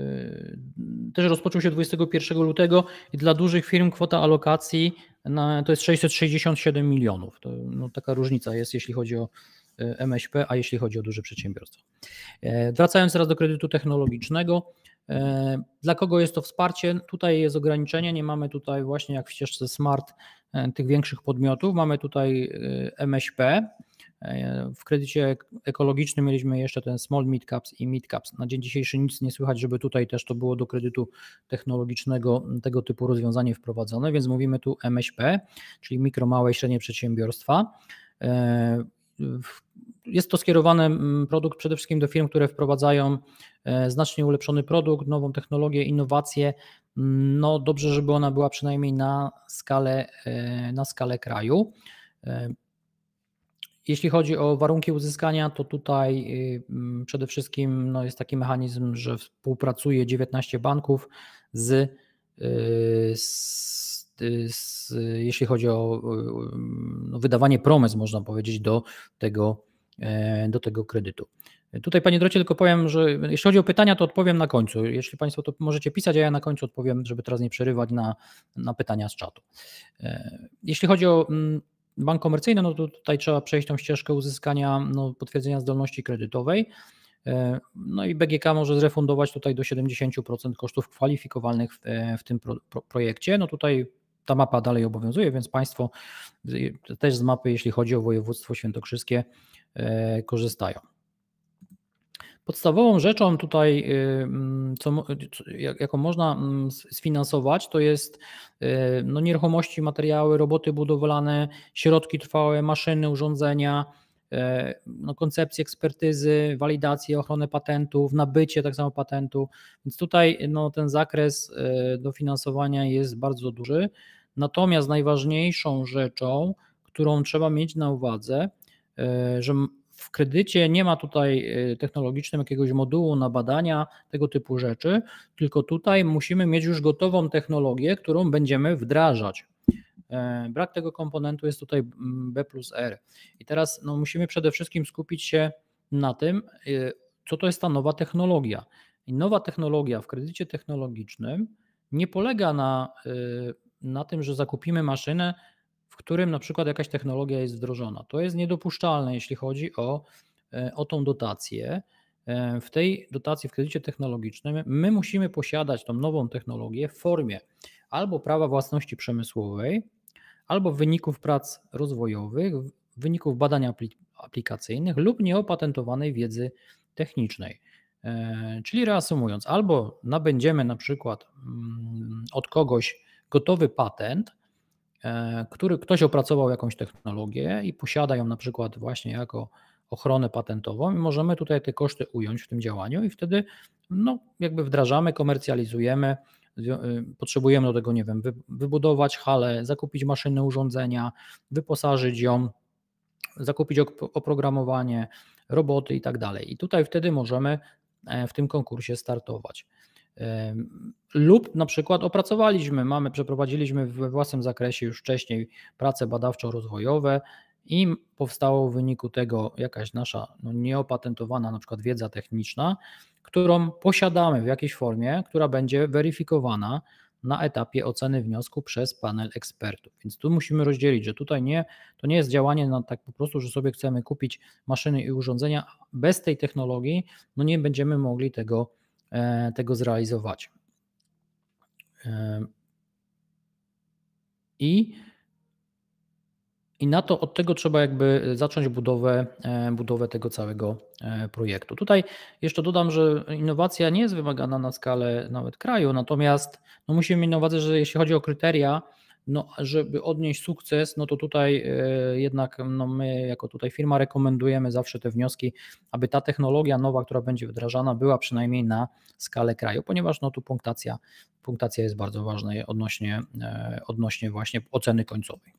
też rozpoczął się 21 lutego i dla dużych firm kwota alokacji na, to jest 667 milionów. To, no, taka różnica jest, jeśli chodzi o e, MŚP, a jeśli chodzi o duże przedsiębiorstwa. E, wracając teraz do kredytu technologicznego. Dla kogo jest to wsparcie? Tutaj jest ograniczenie, nie mamy tutaj właśnie jak w ścieżce smart tych większych podmiotów, mamy tutaj MŚP, w kredycie ekologicznym mieliśmy jeszcze ten small mid caps i mid caps. Na dzień dzisiejszy nic nie słychać, żeby tutaj też to było do kredytu technologicznego tego typu rozwiązanie wprowadzone, więc mówimy tu MŚP, czyli mikro, małe i średnie przedsiębiorstwa. E, jest to skierowany produkt przede wszystkim do firm, które wprowadzają e, znacznie ulepszony produkt, nową technologię, innowacje. No dobrze, żeby ona była przynajmniej na skalę, e, na skalę kraju. Jeśli chodzi o warunki uzyskania, to tutaj y, mm, przede wszystkim no, jest taki mechanizm, że współpracuje 19 banków z, y, z, y, z jeśli chodzi o no, wydawanie promes, można powiedzieć, do tego, e, do tego kredytu. Tutaj Panie Drocie tylko powiem, że jeśli chodzi o pytania, to odpowiem na końcu. Jeśli Państwo to możecie pisać, a ja na końcu odpowiem, żeby teraz nie przerywać na, na pytania z czatu. E, jeśli chodzi o mm, bank komercyjny, no to tutaj trzeba przejść tą ścieżkę uzyskania no, potwierdzenia zdolności kredytowej. E, no i BGK może zrefundować tutaj do 70% kosztów kwalifikowalnych w, e, w tym pro, pro, projekcie. No tutaj ta mapa dalej obowiązuje, więc Państwo też z mapy, jeśli chodzi o województwo świętokrzyskie, e, korzystają. Podstawową rzeczą tutaj, y, mm, co, y, jaką można mm, sfinansować, to jest y, no, nieruchomości, materiały, roboty budowlane, środki trwałe, maszyny, urządzenia, no, koncepcję ekspertyzy, walidację, ochronę patentów, nabycie tak samo patentu. Więc tutaj no, ten zakres dofinansowania jest bardzo duży. Natomiast najważniejszą rzeczą, którą trzeba mieć na uwadze, że w kredycie nie ma tutaj y, technologicznym jakiegoś modułu na badania tego typu rzeczy, tylko tutaj musimy mieć już gotową technologię, którą będziemy wdrażać. E, brak tego komponentu jest tutaj mm, B plus R. I teraz no, musimy przede wszystkim skupić się na tym, y, co to jest ta nowa technologia. I nowa technologia w kredycie technologicznym nie polega na, y, na tym, że zakupimy maszynę, którym na przykład jakaś technologia jest wdrożona. To jest niedopuszczalne, jeśli chodzi o, e, o tą dotację. E, w tej dotacji w kredycie technologicznym my musimy posiadać tą nową technologię w formie albo prawa własności przemysłowej, albo wyników prac rozwojowych, wyników badań aplikacyjnych lub nieopatentowanej wiedzy technicznej. E, czyli reasumując, albo nabędziemy na przykład mm, od kogoś gotowy patent, E, który ktoś opracował jakąś technologię i posiada ją na przykład właśnie jako ochronę patentową i możemy tutaj te koszty ująć w tym działaniu i wtedy no, jakby wdrażamy, komercjalizujemy, y, potrzebujemy do tego, nie wiem, wybudować halę, zakupić maszyny, urządzenia, wyposażyć ją, zakupić oprogramowanie, roboty i tak dalej. I tutaj wtedy możemy e, w tym konkursie startować. Lub na przykład opracowaliśmy, mamy, przeprowadziliśmy we własnym zakresie już wcześniej prace badawczo-rozwojowe i powstało w wyniku tego jakaś nasza no, nieopatentowana na przykład wiedza techniczna, którą posiadamy w jakiejś formie, która będzie weryfikowana na etapie oceny wniosku przez panel ekspertów. Więc tu musimy rozdzielić, że tutaj nie, to nie jest działanie na tak po prostu, że sobie chcemy kupić maszyny i urządzenia. Bez tej technologii no nie będziemy mogli tego E, tego zrealizować. E, I, I na to od tego trzeba jakby zacząć budowę, e, budowę tego całego projektu. Tutaj jeszcze dodam, że innowacja nie jest wymagana na skalę nawet kraju, natomiast no musimy mieć na uwadze, że jeśli chodzi o kryteria, no, żeby odnieść sukces, no to tutaj e, jednak no my, jako tutaj firma, rekomendujemy zawsze te wnioski, aby ta technologia nowa, która będzie wdrażana, była przynajmniej na skalę kraju, ponieważ no tu punktacja, punktacja jest bardzo ważna odnośnie, e, odnośnie właśnie oceny końcowej.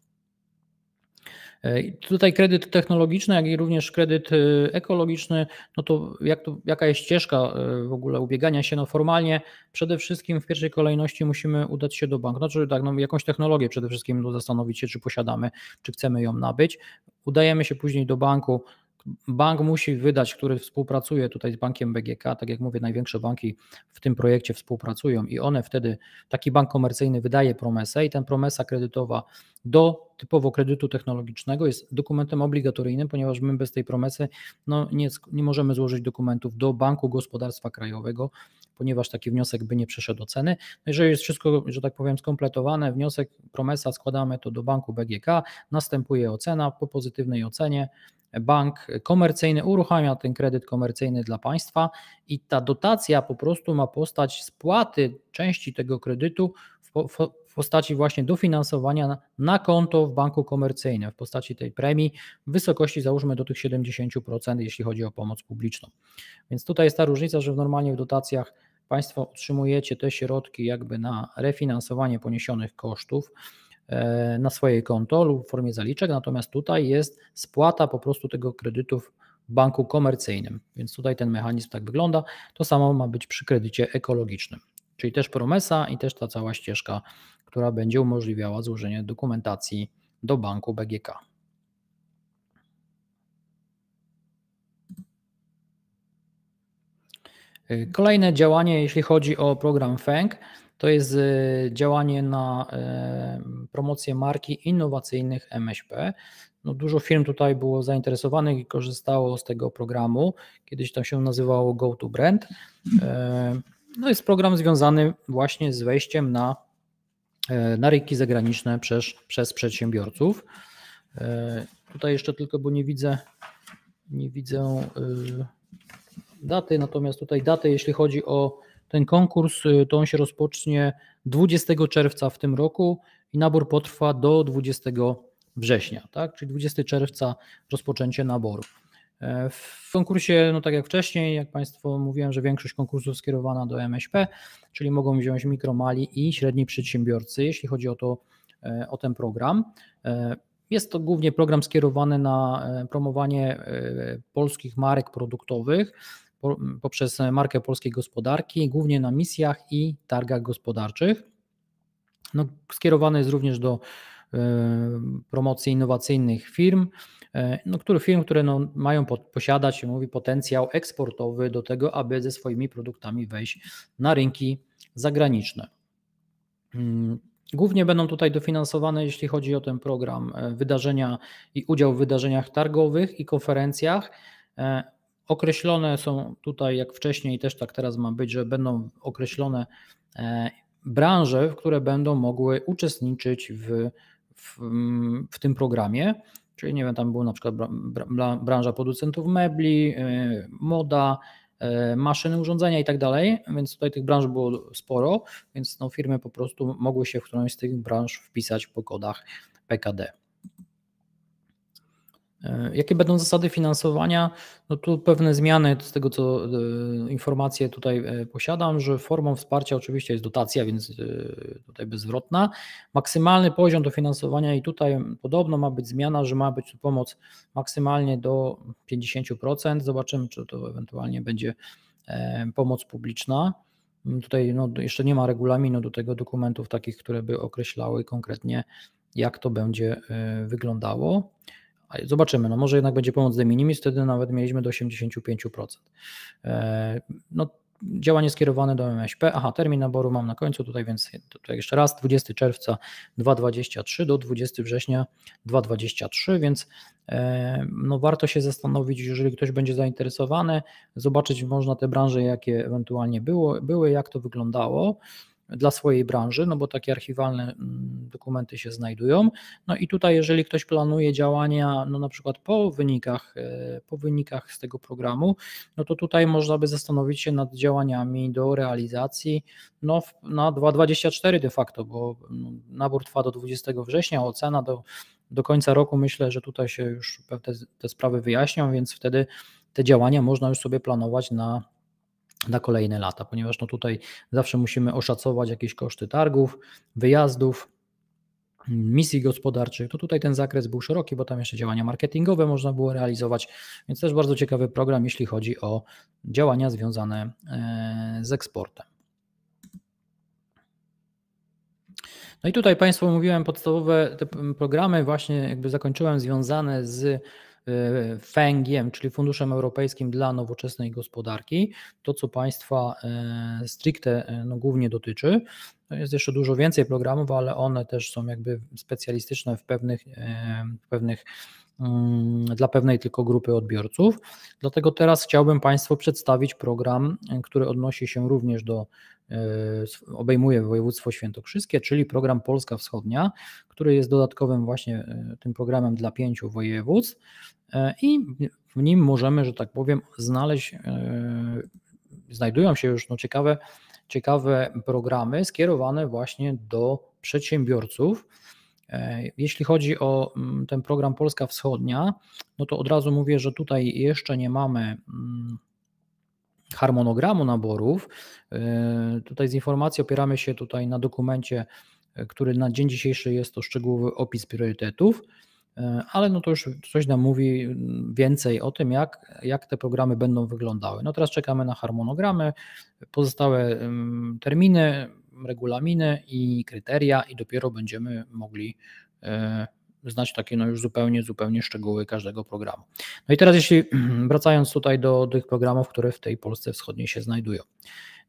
Tutaj kredyt technologiczny, jak i również kredyt y, ekologiczny, no to, jak to jaka jest ścieżka y, w ogóle ubiegania się? No formalnie przede wszystkim w pierwszej kolejności musimy udać się do banku, znaczy tak, no jakąś technologię przede wszystkim zastanowić się, czy posiadamy, czy chcemy ją nabyć. Udajemy się później do banku, Bank musi wydać, który współpracuje tutaj z bankiem BGK, tak jak mówię, największe banki w tym projekcie współpracują i one wtedy, taki bank komercyjny wydaje promesę i ten promesa kredytowa do typowo kredytu technologicznego jest dokumentem obligatoryjnym, ponieważ my bez tej promesy no, nie, nie możemy złożyć dokumentów do Banku Gospodarstwa Krajowego, ponieważ taki wniosek by nie przeszedł oceny. No, jeżeli jest wszystko, że tak powiem, skompletowane, wniosek, promesa, składamy to do Banku BGK, następuje ocena po pozytywnej ocenie bank komercyjny uruchamia ten kredyt komercyjny dla państwa i ta dotacja po prostu ma postać spłaty części tego kredytu w postaci właśnie dofinansowania na konto w banku komercyjnym, w postaci tej premii w wysokości załóżmy do tych 70%, jeśli chodzi o pomoc publiczną. Więc tutaj jest ta różnica, że w normalnie w dotacjach państwo otrzymujecie te środki jakby na refinansowanie poniesionych kosztów E, na swoje konto lub w formie zaliczek, natomiast tutaj jest spłata po prostu tego kredytu w banku komercyjnym, więc tutaj ten mechanizm tak wygląda. To samo ma być przy kredycie ekologicznym, czyli też promesa i też ta cała ścieżka, która będzie umożliwiała złożenie dokumentacji do banku BGK. E, kolejne działanie, jeśli chodzi o program FENG, to jest y, działanie na y, promocję marki innowacyjnych MŚP. No dużo firm tutaj było zainteresowanych i korzystało z tego programu. Kiedyś to się nazywało Go to Brand. Y, no jest program związany właśnie z wejściem na, na rynki zagraniczne przez, przez przedsiębiorców. Tutaj jeszcze tylko, bo nie widzę, nie widzę daty, natomiast tutaj daty, jeśli chodzi o ten konkurs y, to on się rozpocznie 20 czerwca w tym roku i nabór potrwa do 20 września, tak? czyli 20 czerwca rozpoczęcie naboru. E, w konkursie, no tak jak wcześniej, jak Państwu mówiłem, że większość konkursów skierowana do MŚP, czyli mogą wziąć mikro, mali i średni przedsiębiorcy, jeśli chodzi o, to, e, o ten program. E, jest to głównie program skierowany na promowanie polskich marek produktowych, poprzez markę polskiej gospodarki, głównie na misjach i targach gospodarczych. No, skierowany jest również do e, promocji innowacyjnych firm, e, no, które, firm, które no, mają pod, posiadać mówi, potencjał eksportowy do tego, aby ze swoimi produktami wejść na rynki zagraniczne. Mm, głównie będą tutaj dofinansowane, jeśli chodzi o ten program, e, wydarzenia i udział w wydarzeniach targowych i konferencjach Określone są tutaj, jak wcześniej też tak teraz ma być, że będą określone e, branże, w które będą mogły uczestniczyć w, w, w tym programie. Czyli nie wiem, tam była na przykład branża producentów mebli, e, moda, e, maszyny, urządzenia i tak dalej, więc tutaj tych branż było sporo, więc no, firmy po prostu mogły się w którąś z tych branż wpisać po kodach PKD. E, jakie będą zasady finansowania? No tu pewne zmiany z tego, co e, informacje tutaj e, posiadam, że formą wsparcia oczywiście jest dotacja, więc tutaj bezwrotna. Maksymalny poziom dofinansowania i tutaj podobno ma być zmiana, że ma być tu pomoc maksymalnie do 50%. Zobaczymy, czy to ewentualnie będzie pomoc publiczna. Mm, tutaj no, jeszcze nie ma regulaminu do tego dokumentów takich, które by określały konkretnie, jak to będzie wyglądało. Zobaczymy, no może jednak będzie pomoc de minimis, wtedy nawet mieliśmy do 85%. E, no, działanie skierowane do MŚP. Aha, termin naboru mam na końcu tutaj, więc tutaj jeszcze raz 20 czerwca 2023 do 20 września 2023, więc e, no, warto się zastanowić, jeżeli ktoś będzie zainteresowany, zobaczyć można te branże, jakie ewentualnie było, były, jak to wyglądało dla swojej branży, no bo takie archiwalne mm, dokumenty się znajdują. No i tutaj, jeżeli ktoś planuje działania, no na przykład po wynikach, e, po wynikach z tego programu, no to tutaj można by zastanowić się nad działaniami do realizacji no, na 2024 de facto, bo no, nabór trwa do 20 września, ocena do, do końca roku myślę, że tutaj się już pewne te sprawy wyjaśnią, więc wtedy te działania można już sobie planować na na kolejne lata, ponieważ no tutaj zawsze musimy oszacować jakieś koszty targów, wyjazdów, misji gospodarczych, to tutaj ten zakres był szeroki, bo tam jeszcze działania marketingowe można było realizować, więc też bardzo ciekawy program, jeśli chodzi o działania związane e, z eksportem. No i tutaj Państwu mówiłem podstawowe te programy, właśnie jakby zakończyłem, związane z Y, FENGiem, czyli Funduszem Europejskim dla Nowoczesnej Gospodarki, to co Państwa y, stricte y, no, głównie dotyczy. No, jest jeszcze dużo więcej programów, ale one też są jakby specjalistyczne w pewnych, w pewnych mm, dla pewnej tylko grupy odbiorców. Dlatego teraz chciałbym Państwu przedstawić program, który odnosi się również do E, obejmuje województwo świętokrzyskie, czyli program Polska Wschodnia, który jest dodatkowym właśnie e, tym programem dla pięciu województw e, i w nim możemy, że tak powiem, znaleźć, znajdują się już no, ciekawe, ciekawe programy skierowane właśnie do przedsiębiorców. Jeśli chodzi o mm, ten program Polska Wschodnia, no to od razu mówię, że tutaj jeszcze nie mamy mm, harmonogramu naborów. E, tutaj z informacji opieramy się tutaj na dokumencie, e, który na dzień dzisiejszy jest to szczegółowy opis priorytetów, e, ale no to już coś nam mówi mm, więcej o tym, jak, jak te programy będą wyglądały. No teraz czekamy na harmonogramy, pozostałe mm, terminy, regulaminy i kryteria i dopiero będziemy mogli znać takie no już zupełnie, zupełnie szczegóły każdego programu. No i teraz jeśli wracając tutaj do tych programów, które w tej Polsce Wschodniej się znajdują.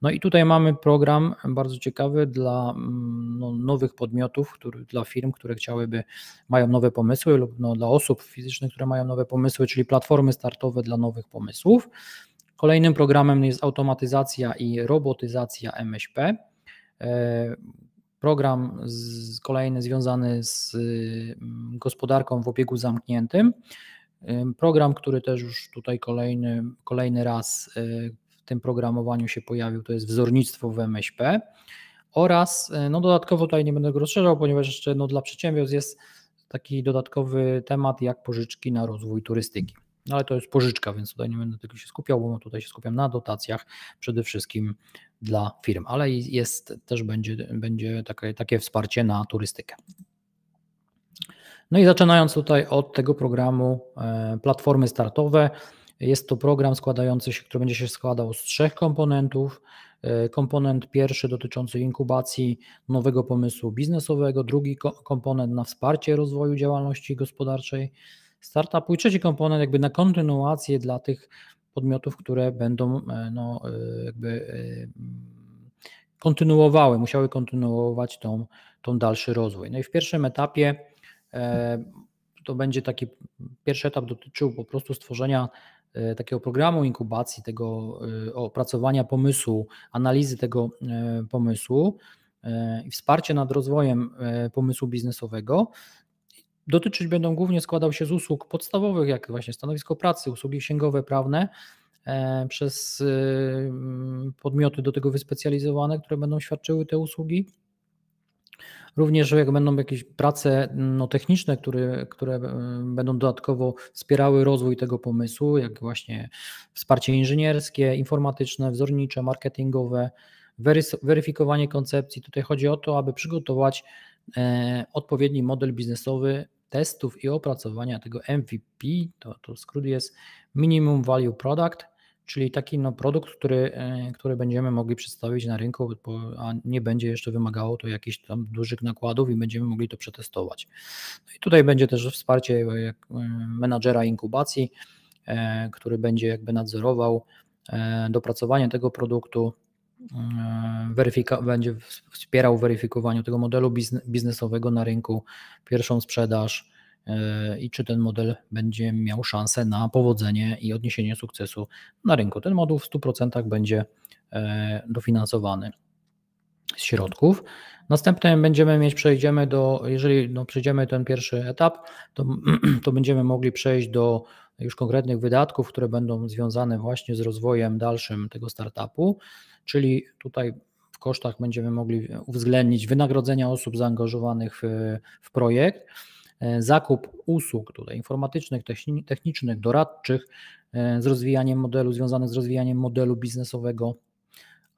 No i tutaj mamy program bardzo ciekawy dla mm, no, nowych podmiotów, który, dla firm, które chciałyby, mają nowe pomysły lub no, dla osób fizycznych, które mają nowe pomysły, czyli platformy startowe dla nowych pomysłów. Kolejnym programem jest automatyzacja i robotyzacja MŚP, program z, kolejny związany z mm, gospodarką w obiegu zamkniętym. Program, który też już tutaj kolejny, kolejny raz y, w tym programowaniu się pojawił, to jest wzornictwo w MŚP. Oraz, y, no dodatkowo tutaj nie będę go rozszerzał, ponieważ jeszcze no, dla przedsiębiorstw jest taki dodatkowy temat jak pożyczki na rozwój turystyki. No ale to jest pożyczka, więc tutaj nie będę tylko się skupiał, bo tutaj się skupiam na dotacjach przede wszystkim dla firm, ale jest też będzie, będzie takie, takie wsparcie na turystykę. No i zaczynając tutaj od tego programu e, platformy startowe, jest to program składający się, który będzie się składał z trzech komponentów. E, komponent pierwszy dotyczący inkubacji nowego pomysłu biznesowego, drugi komponent na wsparcie rozwoju działalności gospodarczej startupu i trzeci komponent jakby na kontynuację dla tych podmiotów, które będą e, no, e, jakby e, kontynuowały, musiały kontynuować tą, tą dalszy rozwój. No i w pierwszym etapie to będzie taki pierwszy etap dotyczył po prostu stworzenia takiego programu inkubacji, tego opracowania pomysłu, analizy tego pomysłu i wsparcie nad rozwojem pomysłu biznesowego dotyczyć będą głównie składał się z usług podstawowych, jak właśnie stanowisko pracy, usługi księgowe, prawne e, przez y, mm, podmioty do tego wyspecjalizowane, które będą świadczyły te usługi. Również jak będą jakieś prace mm, no, techniczne, które, które y, będą dodatkowo wspierały rozwój tego pomysłu, jak właśnie wsparcie inżynierskie, informatyczne, wzornicze, marketingowe, weryfikowanie koncepcji. Tutaj chodzi o to, aby przygotować e, odpowiedni model biznesowy testów i opracowania tego MVP, to, to skrót jest Minimum Value Product, czyli taki no, produkt, który, e, który będziemy mogli przedstawić na rynku, a nie będzie jeszcze wymagało to jakichś tam dużych nakładów i będziemy mogli to przetestować. No i tutaj będzie też wsparcie e, e, menadżera inkubacji, który będzie jakby nadzorował dopracowanie tego produktu, E, weryfika- będzie wspierał w weryfikowaniu tego modelu biznesowego na rynku, pierwszą sprzedaż e, i czy ten model będzie miał szansę na powodzenie i odniesienie sukcesu na rynku. Ten moduł w 100% będzie e, dofinansowany z środków. Następnie będziemy mieć, przejdziemy do, jeżeli no, przejdziemy ten pierwszy etap, to, to będziemy mogli przejść do już konkretnych wydatków, które będą związane właśnie z rozwojem dalszym tego startupu, czyli tutaj w kosztach będziemy mogli uwzględnić wynagrodzenia osób zaangażowanych w, w projekt, e, zakup usług tutaj informatycznych, technicznych, doradczych, e, z rozwijaniem modelu, związanych z rozwijaniem modelu biznesowego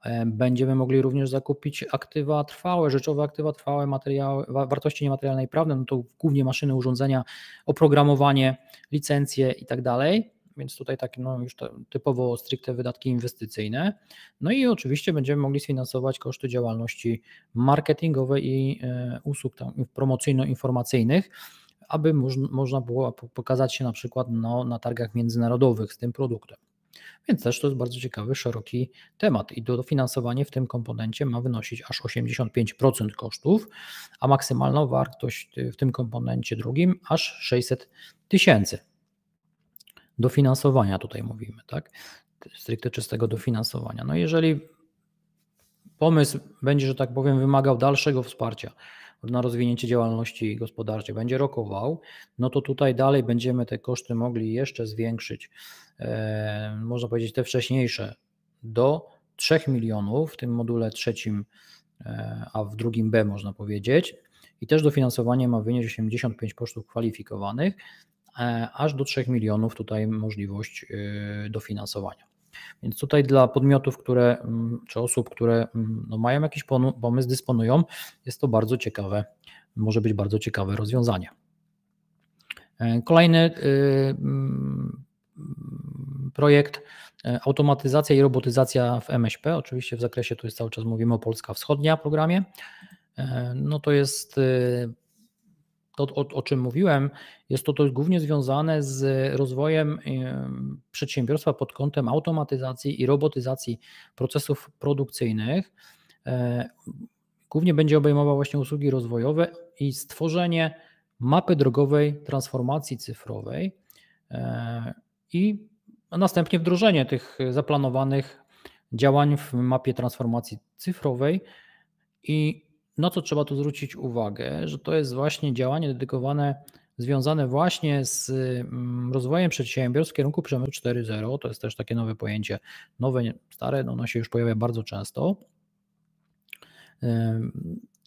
E, będziemy mogli również zakupić aktywa trwałe, rzeczowe aktywa trwałe, materiały, wartości niematerialne i prawne, no to głównie maszyny, urządzenia, oprogramowanie, licencje itd. Tak Więc tutaj takie no, już typowo stricte wydatki inwestycyjne. No i oczywiście będziemy mogli sfinansować koszty działalności marketingowej i e, usług promocyjno-informacyjnych aby można było pokazać się na przykład no, na targach międzynarodowych z tym produktem. Więc też to jest bardzo ciekawy, szeroki temat i dofinansowanie w tym komponencie ma wynosić aż 85% kosztów, a maksymalna wartość y, w tym komponencie drugim aż 600 tysięcy. Dofinansowania tutaj mówimy, tak? Stricte czystego dofinansowania. No jeżeli pomysł będzie, że tak powiem, wymagał dalszego wsparcia na rozwinięcie działalności gospodarczej, będzie rokował, no to tutaj dalej będziemy te koszty mogli jeszcze zwiększyć E, można powiedzieć te wcześniejsze, do 3 milionów w tym module trzecim, e, a w drugim B można powiedzieć. I też dofinansowanie ma wynieść 85 kosztów kwalifikowanych, e, aż do 3 milionów tutaj możliwość dofinansowania. Więc tutaj dla podmiotów, które, mm, czy osób, które mm, no mają jakiś pomysł, dysponują, jest to bardzo ciekawe, może być bardzo ciekawe rozwiązanie. Kolejny y, mm, projekt e, Automatyzacja i robotyzacja w MŚP. Oczywiście w zakresie tu jest cały czas mówimy o Polska Wschodnia programie. E, no to jest e, to, o, o czym mówiłem, jest to, to głównie związane z rozwojem przedsiębiorstwa pod kątem automatyzacji i robotyzacji procesów produkcyjnych. Głównie będzie obejmował właśnie usługi rozwojowe i stworzenie mapy drogowej transformacji cyfrowej i a następnie wdrożenie tych y, zaplanowanych działań w mapie transformacji cyfrowej. I na co trzeba tu zwrócić uwagę, że to jest właśnie działanie dedykowane, związane właśnie z mm, rozwojem przedsiębiorstw w kierunku przemysłu 4.0. To jest też takie nowe pojęcie, nowe, stare, no ono się już pojawia bardzo często.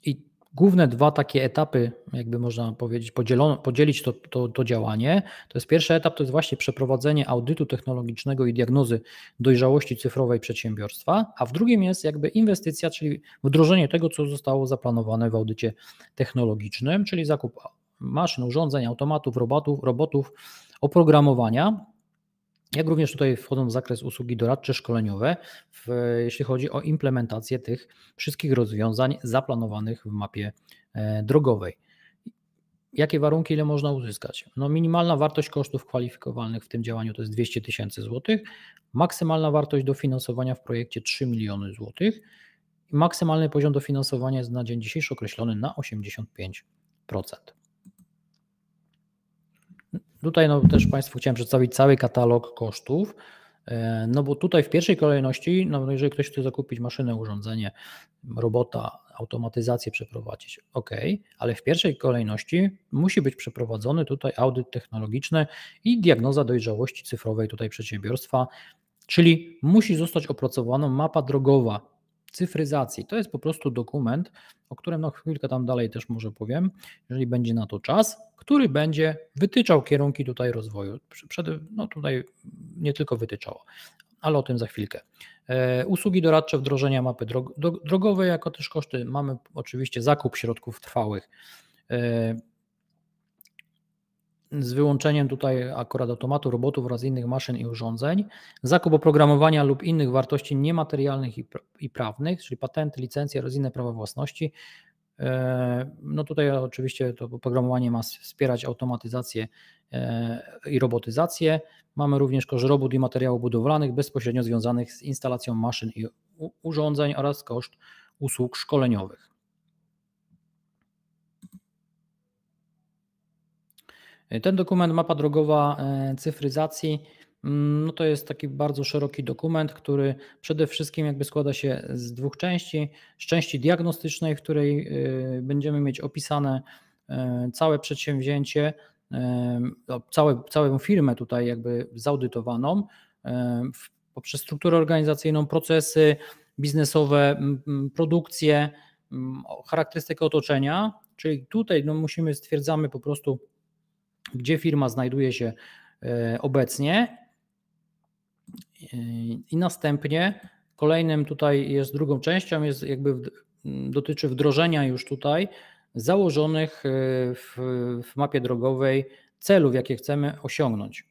I główne dwa takie etapy, jakby można powiedzieć, podzielono, podzielić to, to, to, działanie. To jest pierwszy etap, to jest właśnie przeprowadzenie audytu technologicznego i diagnozy dojrzałości cyfrowej przedsiębiorstwa, a w drugim jest jakby inwestycja, czyli wdrożenie tego, co zostało zaplanowane w audycie technologicznym, czyli zakup maszyn, urządzeń, automatów, robotów, robotów oprogramowania jak również tutaj wchodzą w zakres usługi doradcze szkoleniowe, w, jeśli chodzi o implementację tych wszystkich rozwiązań zaplanowanych w mapie e, drogowej. Jakie warunki, ile można uzyskać? No minimalna wartość kosztów kwalifikowalnych w tym działaniu to jest 200 tysięcy złotych, maksymalna wartość dofinansowania w projekcie 3 miliony złotych i maksymalny poziom dofinansowania jest na dzień dzisiejszy określony na 85%. Tutaj no, też Państwu chciałem przedstawić cały katalog kosztów. E, no bo tutaj w pierwszej kolejności, no jeżeli ktoś chce zakupić maszynę, urządzenie, robota, automatyzację przeprowadzić, ok, ale w pierwszej kolejności musi być przeprowadzony tutaj audyt technologiczny i diagnoza dojrzałości cyfrowej tutaj przedsiębiorstwa, czyli musi zostać opracowana mapa drogowa cyfryzacji. To jest po prostu dokument, o którym no chwilkę tam dalej też może powiem, jeżeli będzie na to czas, który będzie wytyczał kierunki tutaj rozwoju. Przed, no tutaj nie tylko wytyczało, ale o tym za chwilkę. E, usługi doradcze wdrożenia mapy drogowej, jako też koszty. Mamy oczywiście zakup środków trwałych e, z wyłączeniem tutaj akurat automatu, robotów oraz innych maszyn i urządzeń, zakup oprogramowania lub innych wartości niematerialnych i, pra i prawnych, czyli patenty, licencje oraz inne prawa własności. E, no tutaj oczywiście to oprogramowanie ma wspierać automatyzację e, i robotyzację. Mamy również koszt robót i materiałów budowlanych bezpośrednio związanych z instalacją maszyn i urządzeń oraz koszt usług szkoleniowych. Ten dokument, mapa drogowa e, cyfryzacji, mm, no to jest taki bardzo szeroki dokument, który przede wszystkim jakby składa się z dwóch części. Z części diagnostycznej, w której e, będziemy mieć opisane e, całe przedsięwzięcie, no, całe, całą firmę tutaj jakby zaudytowaną poprzez strukturę organizacyjną, procesy biznesowe, produkcję, charakterystykę otoczenia, czyli tutaj no musimy stwierdzamy po prostu gdzie firma znajduje się e, obecnie. E, I następnie kolejnym tutaj jest drugą częścią, jest jakby dotyczy wdrożenia już tutaj założonych e, w, w mapie drogowej celów, jakie chcemy osiągnąć.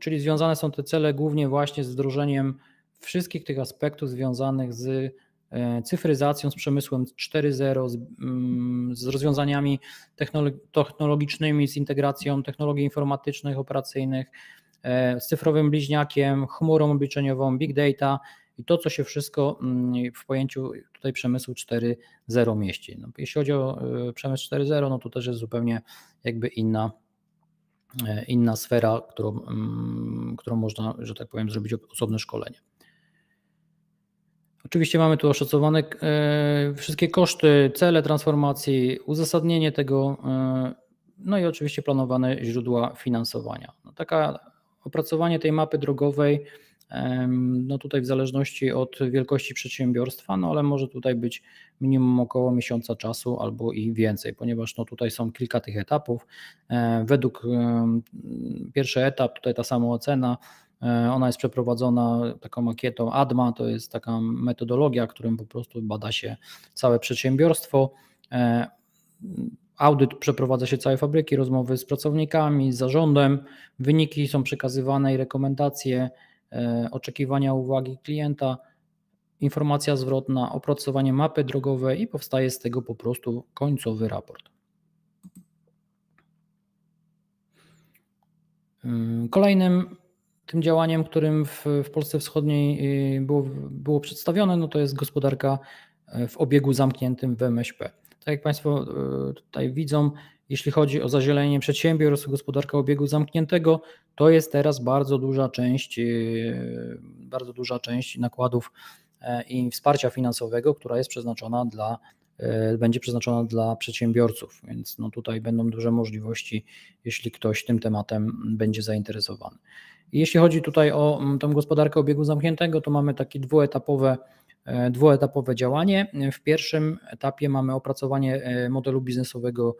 Czyli związane są te cele głównie właśnie z wdrożeniem wszystkich tych aspektów związanych z E, cyfryzacją, z przemysłem 4.0, z, mm, z rozwiązaniami technologicznymi, z integracją technologii informatycznych, operacyjnych, e, z cyfrowym bliźniakiem, chmurą obliczeniową, big data i to, co się wszystko mm, w pojęciu tutaj przemysłu 4.0 mieści. No, jeśli chodzi o e, przemysł 4.0, no to też jest zupełnie jakby inna inna sfera, którą, mm, którą można, że tak powiem, zrobić osobne szkolenie. Oczywiście mamy tu oszacowane e, wszystkie koszty, cele transformacji, uzasadnienie tego, e, no i oczywiście planowane źródła finansowania. No taka opracowanie tej mapy drogowej, e, no tutaj w zależności od wielkości przedsiębiorstwa, no ale może tutaj być minimum około miesiąca czasu albo i więcej, ponieważ no tutaj są kilka tych etapów. Według pierwszy etap, tutaj ta sama ocena E, ona jest przeprowadzona taką makietą ADMA, to jest taka metodologia, którą po prostu bada się całe przedsiębiorstwo. E, audyt przeprowadza się całej fabryki, rozmowy z pracownikami, z zarządem, wyniki są przekazywane i rekomendacje, e, oczekiwania, uwagi klienta, informacja zwrotna, opracowanie mapy drogowej i powstaje z tego po prostu końcowy raport. Kolejnym tym działaniem, którym w, w Polsce Wschodniej y, było, było przedstawione, no to jest gospodarka y, w obiegu zamkniętym w MŚP. Tak jak Państwo y, tutaj widzą, jeśli chodzi o zazielenie przedsiębiorstw, gospodarka obiegu zamkniętego, to jest teraz bardzo duża część, bardzo duża część nakładów e, i wsparcia finansowego, która jest przeznaczona dla, e, będzie przeznaczona dla przedsiębiorców, więc no tutaj będą duże możliwości, jeśli ktoś tym tematem będzie zainteresowany. Jeśli chodzi tutaj o mm, tą gospodarkę obiegu zamkniętego, to mamy takie dwuetapowe, e, dwuetapowe działanie. W pierwszym etapie mamy opracowanie e, modelu biznesowego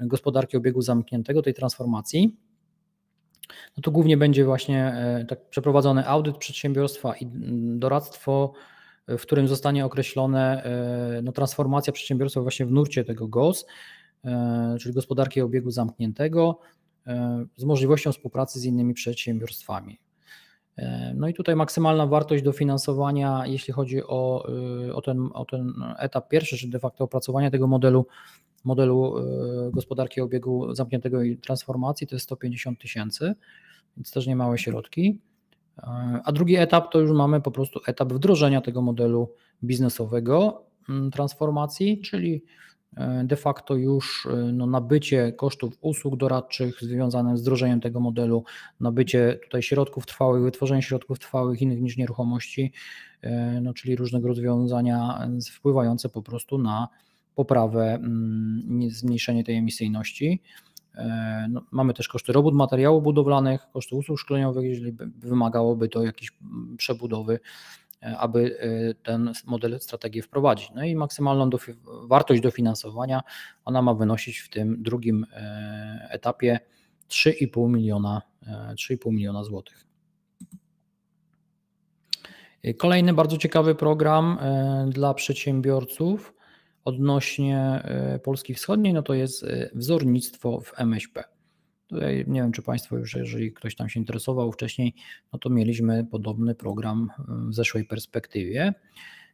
gospodarki obiegu zamkniętego, tej transformacji. No to głównie będzie właśnie e, tak przeprowadzony audyt przedsiębiorstwa i mm, doradztwo, w którym zostanie określone no, transformacja przedsiębiorstwa właśnie w nurcie tego GOS, czyli gospodarki obiegu zamkniętego. E, z możliwością współpracy z innymi przedsiębiorstwami. E, no i tutaj maksymalna wartość dofinansowania, jeśli chodzi o, y, o, ten, o ten etap pierwszy, czyli de facto opracowanie tego modelu, modelu y, gospodarki obiegu zamkniętego i transformacji, to jest 150 tysięcy, więc też nie małe środki. E, a drugi etap to już mamy po prostu etap wdrożenia tego modelu biznesowego mm, transformacji, czyli de facto już e, no, nabycie kosztów usług doradczych związanych z wdrożeniem tego modelu, nabycie tutaj środków trwałych, wytworzenie środków trwałych innych niż nieruchomości, e, no, czyli różnego rozwiązania wpływające po prostu na poprawę, mm, zmniejszenie tej emisyjności. E, no, mamy też koszty robót, materiałów budowlanych, koszty usług szkoleniowych, jeżeli wymagałoby to jakiejś mm, przebudowy E, aby e, ten model strategii wprowadzić. No i maksymalną dofi wartość dofinansowania ona ma wynosić w tym drugim e, etapie 3,5 miliona, 3,5 miliona złotych. Kolejny bardzo ciekawy program dla przedsiębiorców odnośnie Polski Wschodniej, no to jest wzornictwo w MŚP. Tutaj nie wiem, czy Państwo już, jeżeli ktoś tam się interesował wcześniej, no to mieliśmy podobny program y, w zeszłej perspektywie.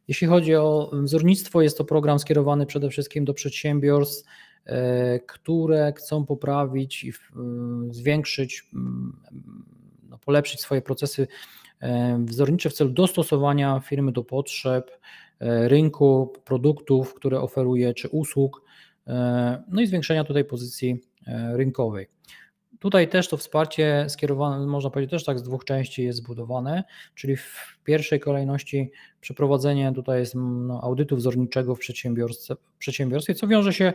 Jeśli chodzi o wzornictwo, jest to program skierowany przede wszystkim do przedsiębiorstw, e, które chcą poprawić i y, zwiększyć, mm, no, polepszyć swoje procesy e, wzornicze w celu dostosowania firmy do potrzeb e, rynku, produktów, które oferuje, czy usług, no i zwiększenia tutaj pozycji rynkowej. Tutaj też to wsparcie skierowane, można powiedzieć, też tak z dwóch części jest zbudowane, czyli w pierwszej kolejności przeprowadzenie tutaj jest no, audytu wzorniczego w przedsiębiorstwie, przedsiębiorstwie, co wiąże się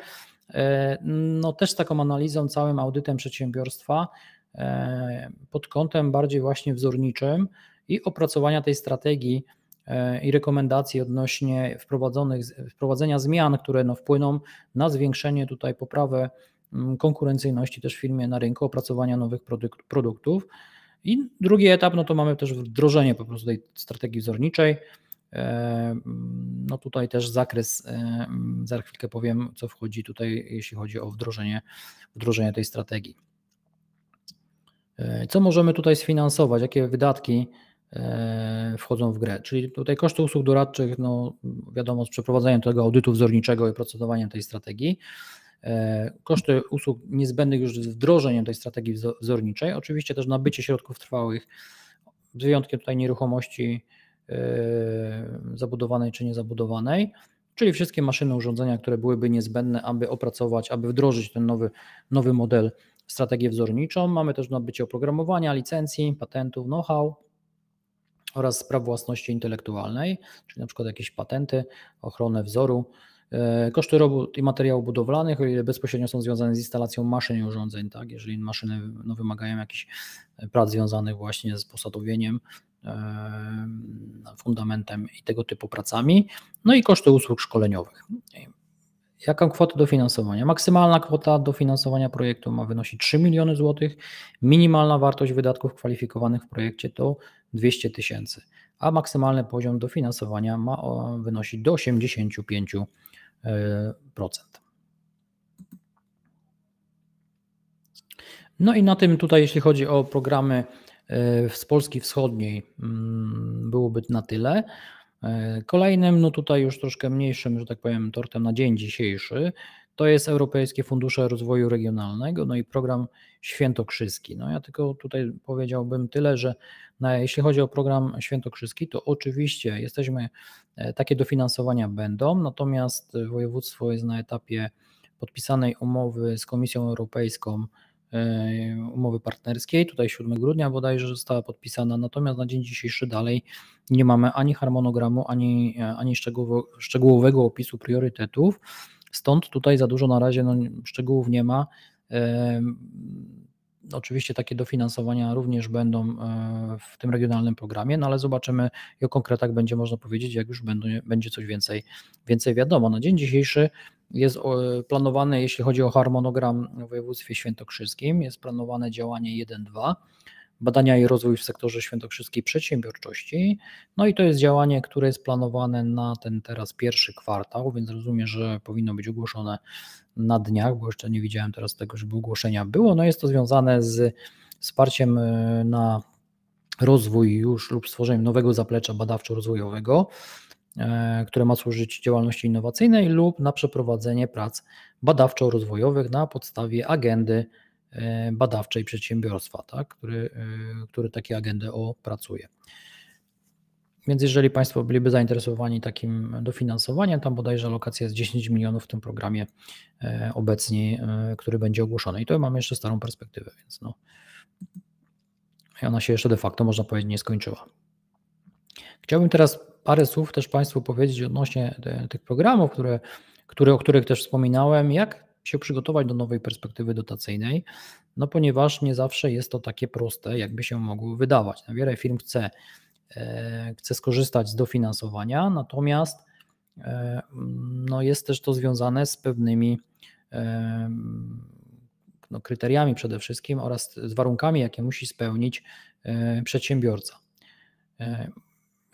e, no, też z taką analizą, całym audytem przedsiębiorstwa e, pod kątem bardziej właśnie wzorniczym i opracowania tej strategii e, i rekomendacji odnośnie wprowadzonych, wprowadzenia zmian, które no, wpłyną na zwiększenie tutaj poprawę Mm, konkurencyjności też firmie na rynku, opracowania nowych produkt, produktów. I drugi etap, no to mamy też wdrożenie po prostu tej strategii wzorniczej. E, mm, no tutaj też zakres, e, mm, za chwilkę powiem, co wchodzi tutaj, jeśli chodzi o wdrożenie, wdrożenie tej strategii. E, co możemy tutaj sfinansować? Jakie wydatki wchodzą w grę? Czyli tutaj koszty usług doradczych, no wiadomo, z przeprowadzeniem tego audytu wzorniczego i procedowaniem tej strategii. E, koszty usług niezbędnych już wdrożeniem tej strategii wzorniczej, oczywiście też nabycie środków trwałych, z wyjątkiem tutaj nieruchomości e, zabudowanej czy niezabudowanej, czyli wszystkie maszyny, urządzenia, które byłyby niezbędne, aby opracować, aby wdrożyć ten nowy, nowy model, strategię wzorniczą. Mamy też nabycie oprogramowania, licencji, patentów, know-how oraz spraw własności intelektualnej, czyli na przykład jakieś patenty, ochronę wzoru, E, koszty robót i materiałów budowlanych, o ile bezpośrednio są związane z instalacją maszyn i urządzeń, tak? jeżeli maszyny no, wymagają jakichś e, prac związanych właśnie z posadowieniem, e, fundamentem i tego typu pracami, no i koszty usług szkoleniowych. Jaką kwotę dofinansowania? Maksymalna kwota dofinansowania projektu ma wynosić 3 miliony złotych, minimalna wartość wydatków kwalifikowanych w projekcie to 200 tysięcy, a maksymalny poziom dofinansowania ma wynosić do 85 tysięcy E, no i na tym tutaj, jeśli chodzi o programy e, z Polski Wschodniej, mm, byłoby na tyle. E, kolejnym, no tutaj już troszkę mniejszym, że tak powiem, tortem na dzień dzisiejszy to jest Europejskie Fundusze Rozwoju Regionalnego, no i program Świętokrzyski. No ja tylko tutaj powiedziałbym tyle, że na, jeśli chodzi o program Świętokrzyski, to oczywiście jesteśmy, e, takie dofinansowania będą, natomiast województwo jest na etapie podpisanej umowy z Komisją Europejską, e, umowy partnerskiej, tutaj 7 grudnia bodajże została podpisana, natomiast na dzień dzisiejszy dalej nie mamy ani harmonogramu, ani, e, ani szczegółowego opisu priorytetów, Stąd tutaj za dużo na razie no, szczegółów nie ma. Oczywiście takie dofinansowania również będą e, w tym regionalnym programie, no ale zobaczymy i o konkretach będzie można powiedzieć, jak już będzie coś więcej, więcej wiadomo. Na dzień dzisiejszy jest planowane, jeśli chodzi o harmonogram w województwie świętokrzyskim, jest planowane działanie 1-2 badania i rozwój w sektorze świętokrzyskiej przedsiębiorczości. No i to jest działanie, które jest planowane na ten teraz pierwszy kwartał, więc rozumiem, że powinno być ogłoszone na dniach, bo jeszcze nie widziałem teraz tego, żeby ogłoszenia było. No jest to związane z wsparciem y, na rozwój już lub stworzeniem nowego zaplecza badawczo-rozwojowego, y, które ma służyć działalności innowacyjnej lub na przeprowadzenie prac badawczo-rozwojowych na podstawie agendy E, badawczej przedsiębiorstwa, tak, który, e, który takie agendy opracuje. Więc jeżeli Państwo byliby zainteresowani takim dofinansowaniem, tam bodajże alokacja jest 10 milionów w tym programie e, obecnie, który będzie ogłoszony. I to mamy jeszcze starą perspektywę, więc no. I ona się jeszcze de facto, można powiedzieć, nie skończyła. Chciałbym teraz parę słów też Państwu powiedzieć odnośnie tych programów, które, które, o których też wspominałem, jak się przygotować do nowej perspektywy dotacyjnej, no ponieważ nie zawsze jest to takie proste, jakby się mogło wydawać. wiele firm chce, e, chce skorzystać z dofinansowania, natomiast e, no jest też to związane z pewnymi e, no, kryteriami przede wszystkim oraz z warunkami, jakie musi spełnić przedsiębiorca.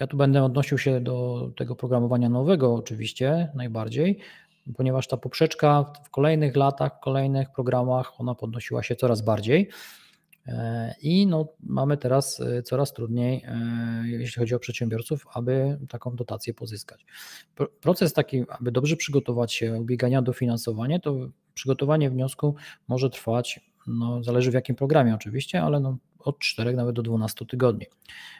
Ja tu będę odnosił się do tego programowania nowego, oczywiście, najbardziej, ponieważ ta poprzeczka w kolejnych latach, w kolejnych programach ona podnosiła się coraz bardziej. E, I no, mamy teraz e, coraz trudniej, e, jeśli chodzi o przedsiębiorców, aby taką dotację pozyskać. Proces taki, aby dobrze przygotować się ubiegania do finansowania, to przygotowanie wniosku może trwać, no, zależy w jakim programie oczywiście, ale no, od 4 nawet do 12 tygodni.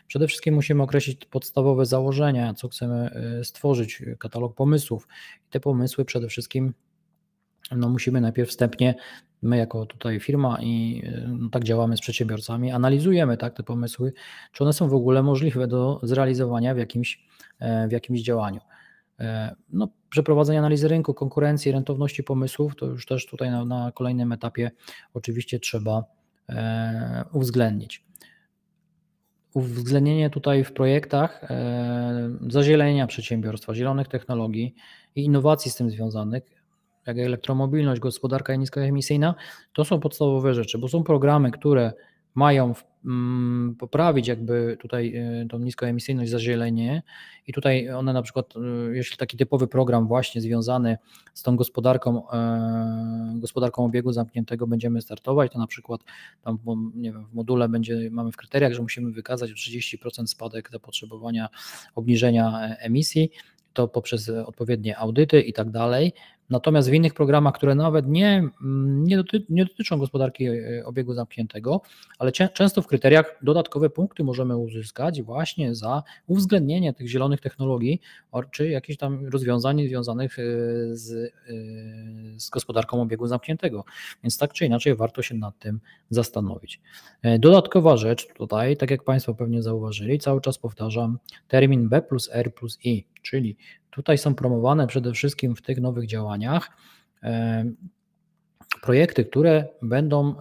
Przede wszystkim musimy określić podstawowe założenia, co chcemy y, stworzyć, katalog pomysłów. I te pomysły przede wszystkim no musimy najpierw wstępnie, my jako tutaj firma i y, no tak działamy z przedsiębiorcami, analizujemy tak te pomysły, czy one są w ogóle możliwe do zrealizowania w jakimś, e, w jakimś działaniu. E, no, przeprowadzenie analizy rynku, konkurencji, rentowności pomysłów, to już też tutaj na, na kolejnym etapie oczywiście trzeba E, uwzględnić. Uwzględnienie tutaj w projektach e, zazielenia przedsiębiorstwa, zielonych technologii i innowacji z tym związanych, jak elektromobilność, gospodarka niskoemisyjna, to są podstawowe rzeczy, bo są programy, które mają Mm, poprawić jakby tutaj y, tą niskoemisyjność, zazielenie i tutaj one na przykład, y, jeśli taki typowy program właśnie związany z tą gospodarką, e, gospodarką obiegu zamkniętego będziemy startować, to na przykład tam nie wiem, w module będzie, mamy w kryteriach, że musimy wykazać o 30% spadek zapotrzebowania obniżenia e, emisji, to poprzez odpowiednie audyty i tak dalej, Natomiast w innych programach, które nawet nie, nie, doty, nie dotyczą gospodarki e, obiegu zamkniętego, ale często w kryteriach dodatkowe punkty możemy uzyskać właśnie za uwzględnienie tych zielonych technologii czy jakichś tam rozwiązań związanych e, z, e, z gospodarką obiegu zamkniętego. Więc tak czy inaczej warto się nad tym zastanowić. Dodatkowa rzecz tutaj, tak jak Państwo pewnie zauważyli, cały czas powtarzam termin B plus R plus I Czyli tutaj są promowane przede wszystkim w tych nowych działaniach e, projekty, które będą e,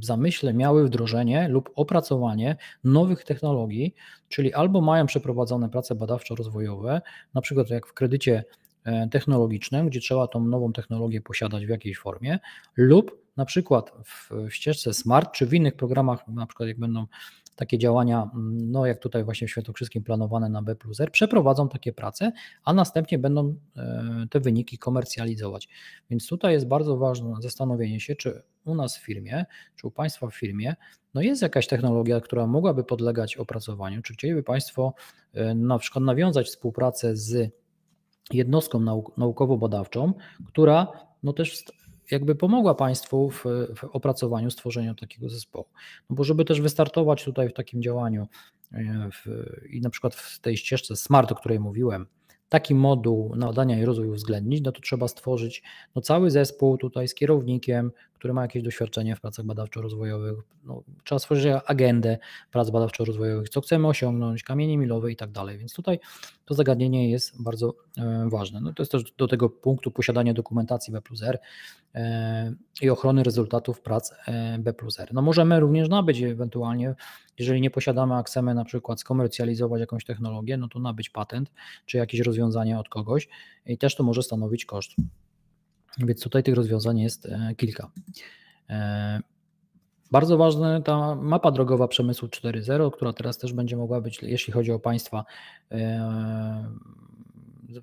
w zamyśle miały wdrożenie lub opracowanie nowych technologii, czyli albo mają przeprowadzone prace badawczo-rozwojowe, na przykład jak w kredycie e, technologicznym, gdzie trzeba tą nową technologię posiadać w jakiejś formie, lub na przykład w ścieżce Smart czy w innych programach, na przykład jak będą takie działania, mm, no jak tutaj właśnie w Świętokrzyskim planowane na B plus R, przeprowadzą takie prace, a następnie będą e, te wyniki komercjalizować. Więc tutaj jest bardzo ważne zastanowienie się, czy u nas w firmie, czy u Państwa w firmie, no jest jakaś technologia, która mogłaby podlegać opracowaniu, czy chcieliby Państwo e, na przykład nawiązać współpracę z jednostką naukowo-badawczą, która no też jakby pomogła Państwu w, w opracowaniu, stworzeniu takiego zespołu. No bo żeby też wystartować tutaj w takim działaniu e, w, i na przykład w tej ścieżce smart, o której mówiłem, taki moduł nadania i rozwój uwzględnić, no to trzeba stworzyć no, cały zespół tutaj z kierownikiem, który ma jakieś doświadczenie w pracach badawczo-rozwojowych, no, trzeba stworzyć agendę prac badawczo-rozwojowych, co chcemy osiągnąć, kamienie milowe i tak dalej. Więc tutaj to zagadnienie jest bardzo e, ważne. No, to jest też do tego punktu posiadania dokumentacji B plus R e, i ochrony rezultatów prac e, B plus R. No, możemy również nabyć ewentualnie, jeżeli nie posiadamy aksemy, na przykład skomercjalizować jakąś technologię, no to nabyć patent czy jakieś rozwiązanie od kogoś i też to może stanowić koszt. Więc tutaj tych rozwiązań jest e, kilka. E, bardzo ważna ta mapa drogowa przemysłu 4.0, która teraz też będzie mogła być, jeśli chodzi o państwa, e,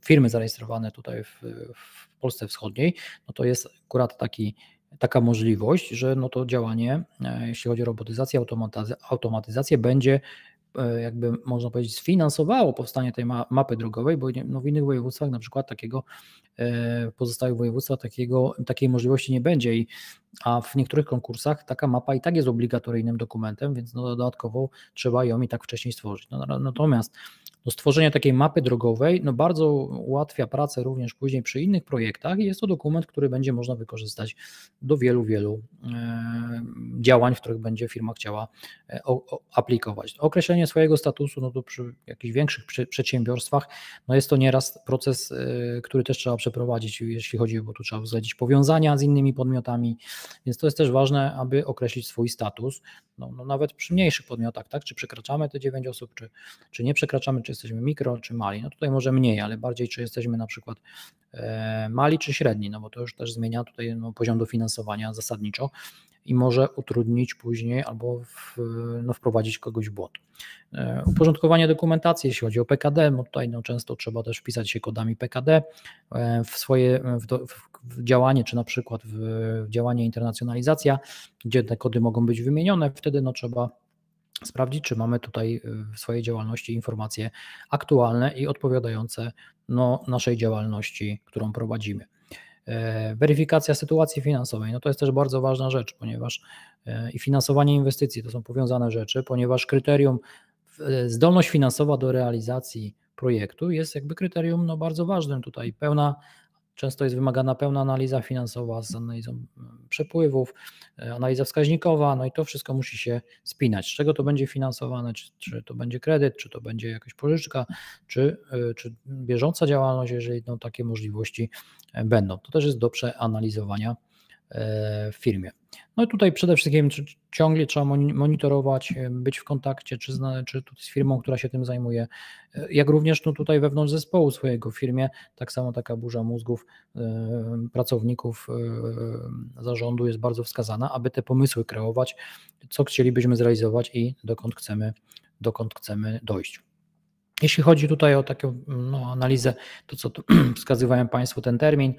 firmy zarejestrowane tutaj w, w Polsce Wschodniej, no to jest akurat taki taka możliwość, że no to działanie, jeśli chodzi o robotyzację, automatyzację, będzie E, jakby można powiedzieć sfinansowało powstanie tej ma mapy drogowej, bo no, w innych województwach na przykład takiego e, pozostałych województwach takiego, takiej możliwości nie będzie i a w niektórych konkursach taka mapa i tak jest obligatoryjnym dokumentem, więc no dodatkowo trzeba ją i tak wcześniej stworzyć. No, no, natomiast no stworzenie takiej mapy drogowej no bardzo ułatwia pracę również później przy innych projektach i jest to dokument, który będzie można wykorzystać do wielu, wielu e, działań, w których będzie firma chciała e, aplikować. Określenie swojego statusu, no to przy jakichś większych przedsiębiorstwach, no jest to nieraz proces, e, który też trzeba przeprowadzić, jeśli chodzi, o to, trzeba uwzględnić powiązania z innymi podmiotami, więc to jest też ważne, aby określić swój status. No, no nawet przy mniejszych podmiotach, tak? Czy przekraczamy te 9 osób, czy, czy nie przekraczamy, czy jesteśmy mikro, czy mali. No tutaj może mniej, ale bardziej, czy jesteśmy na przykład e, mali, czy średni, no bo to już też zmienia tutaj no, poziom dofinansowania zasadniczo i może utrudnić później albo w, no, wprowadzić kogoś w błąd. E, uporządkowanie dokumentacji, jeśli chodzi o PKD, bo tutaj no, często trzeba też wpisać się kodami PKD e, w swoje w, w działanie, czy na przykład w, w działanie internacjonalizacja, gdzie te kody mogą być wymienione, wtedy no, trzeba sprawdzić, czy mamy tutaj e, w swojej działalności informacje aktualne i odpowiadające no, naszej działalności, którą prowadzimy. E, weryfikacja sytuacji finansowej, no to jest też bardzo ważna rzecz, ponieważ e, i finansowanie inwestycji to są powiązane rzeczy, ponieważ kryterium, zdolność finansowa do realizacji projektu jest jakby kryterium no, bardzo ważnym tutaj. Pełna Często jest wymagana pełna analiza finansowa z analizą mm, przepływów, e, analiza wskaźnikowa, no i to wszystko musi się spinać. Z czego to będzie finansowane, czy, czy to będzie kredyt, czy to będzie jakaś pożyczka, czy, e, czy bieżąca działalność, jeżeli no, takie możliwości e, będą. To też jest do przeanalizowania w firmie. No i tutaj przede wszystkim ciągle trzeba monitorować, być w kontakcie, czy, zna, czy z firmą, która się tym zajmuje, jak również no tutaj wewnątrz zespołu swojego w firmie, tak samo taka burza mózgów e, pracowników e, zarządu jest bardzo wskazana, aby te pomysły kreować, co chcielibyśmy zrealizować i dokąd chcemy, dokąd chcemy dojść. Jeśli chodzi tutaj o taką no, analizę, to co tu wskazywałem Państwu, ten termin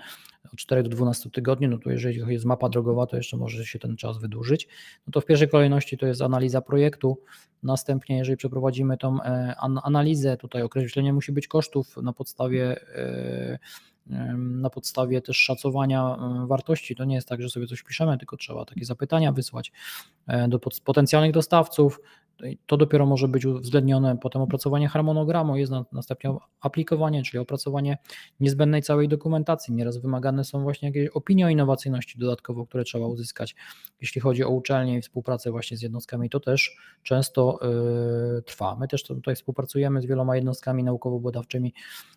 od 4 do 12 tygodni, no to jeżeli jest mapa drogowa, to jeszcze może się ten czas wydłużyć. No to w pierwszej kolejności to jest analiza projektu, następnie jeżeli przeprowadzimy tą e, analizę, tutaj określenie musi być kosztów na podstawie e, na podstawie też szacowania e, wartości. To nie jest tak, że sobie coś piszemy, tylko trzeba takie zapytania wysłać e, do potencjalnych dostawców. No to dopiero może być uwzględnione potem opracowanie harmonogramu, jest następnie aplikowanie, czyli opracowanie niezbędnej całej dokumentacji. Nieraz wymagane są właśnie jakieś opinie o innowacyjności dodatkowo, które trzeba uzyskać. Jeśli chodzi o uczelnie i współpracę właśnie z jednostkami, to też często yy, trwa. My też tutaj współpracujemy z wieloma jednostkami naukowo-badawczymi,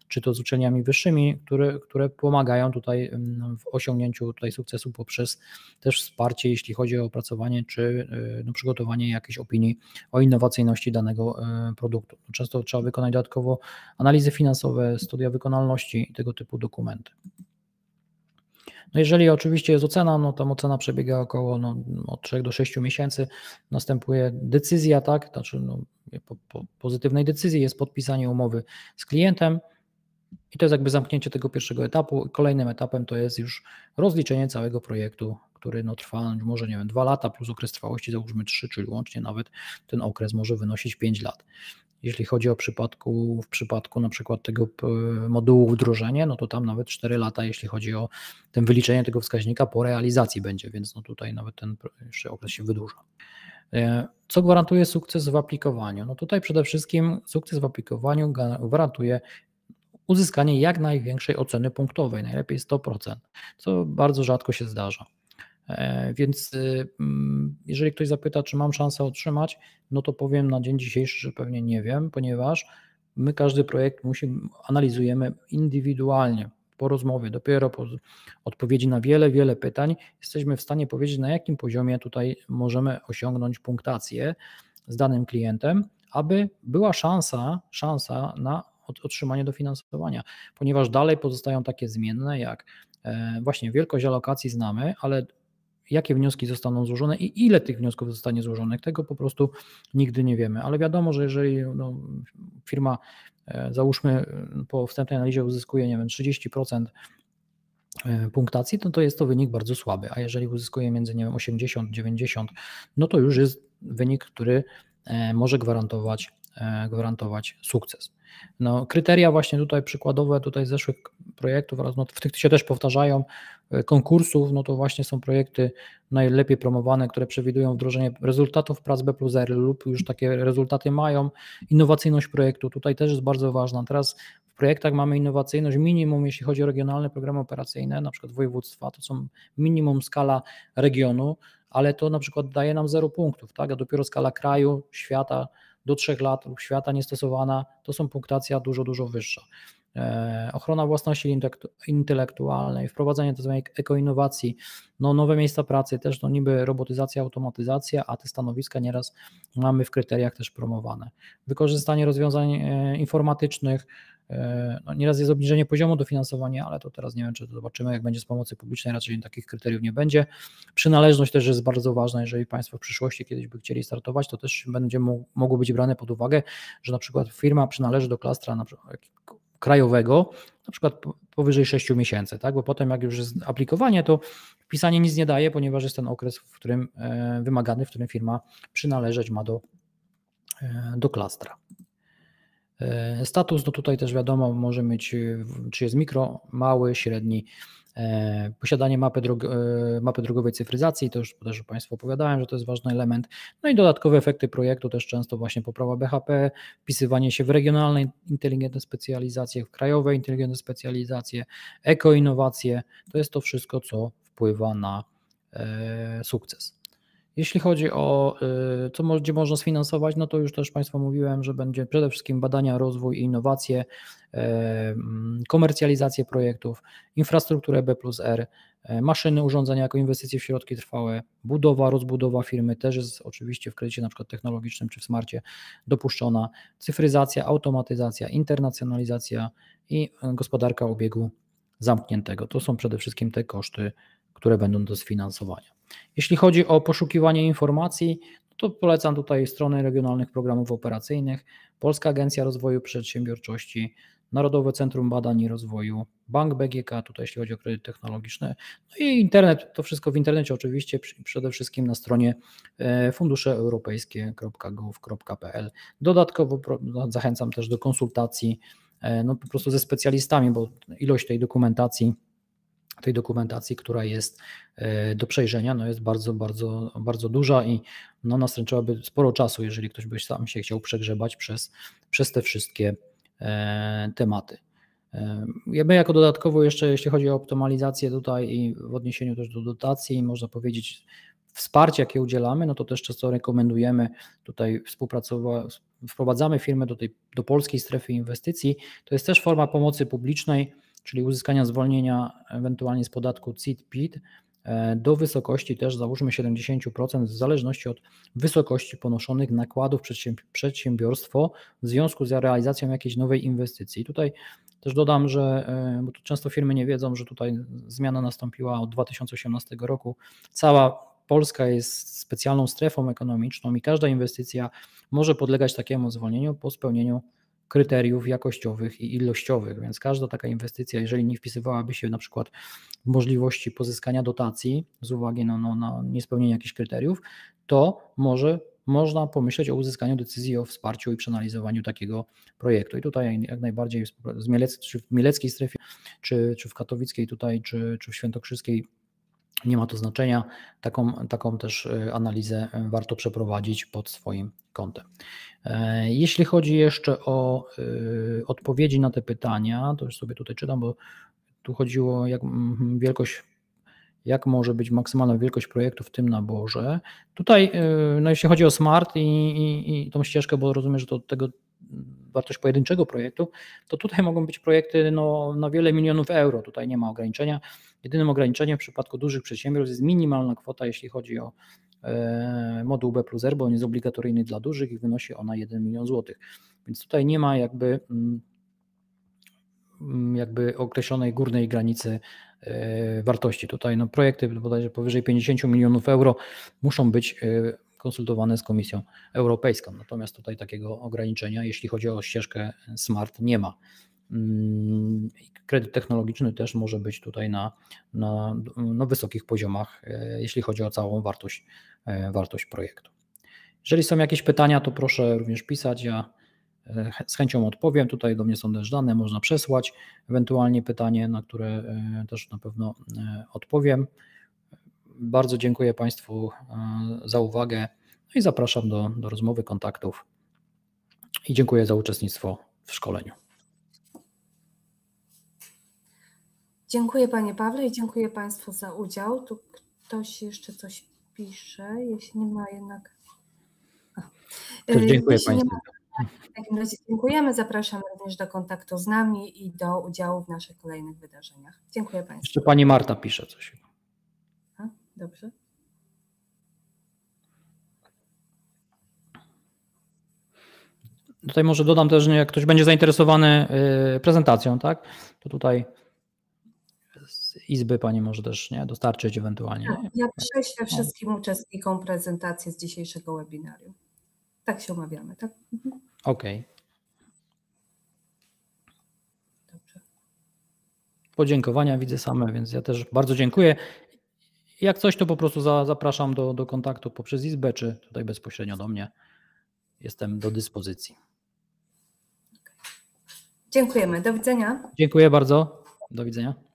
czy to z uczelniami wyższymi, które, które pomagają tutaj mm, w osiągnięciu tutaj sukcesu poprzez też wsparcie, jeśli chodzi o opracowanie czy y, no, przygotowanie jakiejś opinii o innowacyjności danego y, produktu. No, często trzeba wykonać dodatkowo analizy finansowe, studia wykonalności i tego typu dokumenty. No jeżeli oczywiście jest ocena, no tam ocena przebiega około no, od 3 do 6 miesięcy, następuje decyzja, tak, znaczy no, po, po pozytywnej decyzji jest podpisanie umowy z klientem, i to jest jakby zamknięcie tego pierwszego etapu. Kolejnym etapem to jest już rozliczenie całego projektu, który no, trwa może nie wiem, dwa lata plus okres trwałości załóżmy trzy, czyli łącznie nawet ten okres może wynosić pięć lat. Jeśli chodzi o przypadku, w przypadku na przykład tego e, modułu wdrożenie, no to tam nawet 4 lata, jeśli chodzi o ten wyliczenie tego wskaźnika po realizacji będzie, więc no tutaj nawet ten jeszcze okres się wydłuża. E, co gwarantuje sukces w aplikowaniu? No tutaj przede wszystkim sukces w aplikowaniu gwarantuje uzyskanie jak największej oceny punktowej, najlepiej 100%, co bardzo rzadko się zdarza. E, więc y, mm, jeżeli ktoś zapyta, czy mam szansę otrzymać, no to powiem na dzień dzisiejszy, że pewnie nie wiem, ponieważ my każdy projekt musi, analizujemy indywidualnie, po rozmowie, dopiero po odpowiedzi na wiele, wiele pytań, jesteśmy w stanie powiedzieć, na jakim poziomie tutaj możemy osiągnąć punktację z danym klientem, aby była szansa, szansa na otrzymanie dofinansowania, ponieważ dalej pozostają takie zmienne jak e, właśnie wielkość alokacji znamy, ale jakie wnioski zostaną złożone i ile tych wniosków zostanie złożonych, tego po prostu nigdy nie wiemy. Ale wiadomo, że jeżeli no, firma, e, załóżmy, mm, po wstępnej analizie uzyskuje, nie wiem, 30% e, punktacji, to, to jest to wynik bardzo słaby, a jeżeli uzyskuje między, nie wiem, 80, 90, no to już jest wynik, który może gwarantować, gwarantować sukces. No, kryteria właśnie tutaj przykładowe tutaj zeszłych projektów oraz no, w tych się też powtarzają e, konkursów, no to właśnie są projekty najlepiej promowane, które przewidują wdrożenie rezultatów prac B plus R lub już takie rezultaty mają. Innowacyjność projektu tutaj też jest bardzo ważna. Teraz w projektach mamy innowacyjność minimum, jeśli chodzi o regionalne programy operacyjne, na przykład województwa, to są minimum skala regionu, ale to na przykład daje nam zero punktów, tak? a dopiero skala kraju, świata do 3 lat lub świata niestosowana, to są punktacja dużo, dużo wyższa. E, ochrona własności intelektualnej, wprowadzenie tzw. Tak ekoinnowacji, no nowe miejsca pracy, też no niby robotyzacja, automatyzacja, a te stanowiska nieraz mamy w kryteriach też promowane. Wykorzystanie rozwiązań e, informatycznych, E, no, nieraz jest obniżenie poziomu dofinansowania, ale to teraz nie wiem, czy to zobaczymy, jak będzie z pomocy publicznej, raczej takich kryteriów nie będzie. Przynależność też jest bardzo ważna, jeżeli Państwo w przyszłości kiedyś by chcieli startować, to też będzie mogło być brane pod uwagę, że na przykład firma przynależy do klastra na przykład, krajowego, na przykład powyżej 6 miesięcy, tak? bo potem jak już jest aplikowanie, to wpisanie nic nie daje, ponieważ jest ten okres, w którym e, wymagany, w którym firma przynależeć ma do, e, do klastra. E, status, no tutaj też wiadomo, może mieć, e, czy jest mikro, mały, średni. E, posiadanie mapy, drog mapy drogowej cyfryzacji, to już też Państwu opowiadałem, że to jest ważny element. No i dodatkowe efekty projektu, też często właśnie poprawa BHP, wpisywanie się w regionalne inteligentne specjalizacje, w krajowe inteligentne specjalizacje, ekoinnowacje. To jest to wszystko, co wpływa na sukces. Jeśli chodzi o to, y, gdzie można sfinansować, no to już też Państwu mówiłem, że będzie przede wszystkim badania, rozwój i innowacje, e, mm, komercjalizację projektów, infrastrukturę B plus R, e, maszyny, urządzenia jako inwestycje w środki trwałe, budowa, rozbudowa firmy też jest oczywiście w kredycie na przykład technologicznym czy w smarcie dopuszczona, cyfryzacja, automatyzacja, internacjonalizacja i e, gospodarka obiegu zamkniętego. To są przede wszystkim te koszty które będą do sfinansowania. Jeśli chodzi o poszukiwanie informacji, to polecam tutaj strony regionalnych programów operacyjnych, Polska Agencja Rozwoju Przedsiębiorczości, Narodowe Centrum Badań i Rozwoju, Bank BGK, tutaj jeśli chodzi o kredyt technologiczny, no i internet, to wszystko w internecie oczywiście, przede wszystkim na stronie e, funduszeuropejskie.gov.pl. Dodatkowo no, zachęcam też do konsultacji e, no po prostu ze specjalistami, bo ilość tej dokumentacji tej dokumentacji, która jest e, do przejrzenia, no jest bardzo, bardzo, bardzo duża i no nastręczałaby sporo czasu, jeżeli ktoś by sam się chciał przegrzebać przez, przez te wszystkie e, tematy. E, My jako dodatkowo jeszcze, jeśli chodzi o optymalizację tutaj i w odniesieniu też do dotacji, można powiedzieć wsparcie, jakie udzielamy, no to też często rekomendujemy tutaj współpracować, wprowadzamy firmy do, tej, do polskiej strefy inwestycji. To jest też forma pomocy publicznej, czyli uzyskania zwolnienia ewentualnie z podatku CIT-PIT e, do wysokości też załóżmy 70% w zależności od wysokości ponoszonych nakładów przedsiębiorstwo w związku z realizacją jakiejś nowej inwestycji. Tutaj też dodam, że e, bo tu często firmy nie wiedzą, że tutaj zmiana nastąpiła od 2018 roku. Cała Polska jest specjalną strefą ekonomiczną i każda inwestycja może podlegać takiemu zwolnieniu po spełnieniu kryteriów jakościowych i ilościowych, więc każda taka inwestycja, jeżeli nie wpisywałaby się na przykład w możliwości pozyskania dotacji z uwagi na, no, na niespełnienie jakichś kryteriów, to może można pomyśleć o uzyskaniu decyzji o wsparciu i przeanalizowaniu takiego projektu. I tutaj jak najbardziej z Mielec, czy w mieleckiej strefie, czy, czy w katowickiej tutaj, czy, czy w świętokrzyskiej nie ma to znaczenia. Taką, taką też y, analizę y, warto przeprowadzić pod swoim kątem. E, jeśli chodzi jeszcze o y, odpowiedzi na te pytania, to już sobie tutaj czytam, bo tu chodziło o jak, wielkość jak może być maksymalna wielkość projektu w tym naborze. Tutaj, no jeśli chodzi o smart i, i, i tą ścieżkę, bo rozumiem, że to od tego wartość pojedynczego projektu, to tutaj mogą być projekty no, na wiele milionów euro, tutaj nie ma ograniczenia. Jedynym ograniczeniem w przypadku dużych przedsiębiorstw jest minimalna kwota, jeśli chodzi o e, moduł B plus R, bo on jest obligatoryjny dla dużych i wynosi ona 1 milion złotych. Więc tutaj nie ma jakby mm, jakby określonej górnej granicy e, wartości. Tutaj no, projekty bodajże powyżej 50 milionów euro muszą być e, konsultowane z Komisją Europejską. Natomiast tutaj takiego ograniczenia, jeśli chodzi o ścieżkę smart, nie ma. Mm, kredyt technologiczny też może być tutaj na, na, na no, wysokich poziomach, e, jeśli chodzi o całą wartość, e, wartość projektu. Jeżeli są jakieś pytania, to proszę również pisać. Ja e, z chęcią odpowiem. Tutaj do mnie są też dane, można przesłać ewentualnie pytanie, na które też na pewno odpowiem. Bardzo dziękuję Państwu e, za uwagę i zapraszam do, do rozmowy, kontaktów i dziękuję za uczestnictwo w szkoleniu. Dziękuję Panie Pawle i dziękuję Państwu za udział. Tu ktoś jeszcze coś pisze, jeśli nie ma jednak. E, dziękuję jeśli Państwu. Ma, tak, w takim razie dziękujemy. Zapraszam również do kontaktu z nami i do udziału w naszych kolejnych wydarzeniach. Dziękuję Państwu. Jeszcze Pani Marta pisze coś. Dobrze. Tutaj może dodam też, że jak ktoś będzie zainteresowany y, prezentacją, tak, to tutaj z Izby Pani może też nie, dostarczyć ewentualnie. Tak, ja, prześlę wszystkim uczestnikom prezentację z dzisiejszego webinarium. Tak się omawiamy, tak? Mhm. Okej. Okay. Podziękowania widzę same, więc ja też bardzo dziękuję jak coś, to po prostu za, zapraszam do, do kontaktu poprzez Izbę, czy tutaj bezpośrednio do mnie. Jestem do dyspozycji. Dziękujemy. Do widzenia. Dziękuję bardzo. Do widzenia.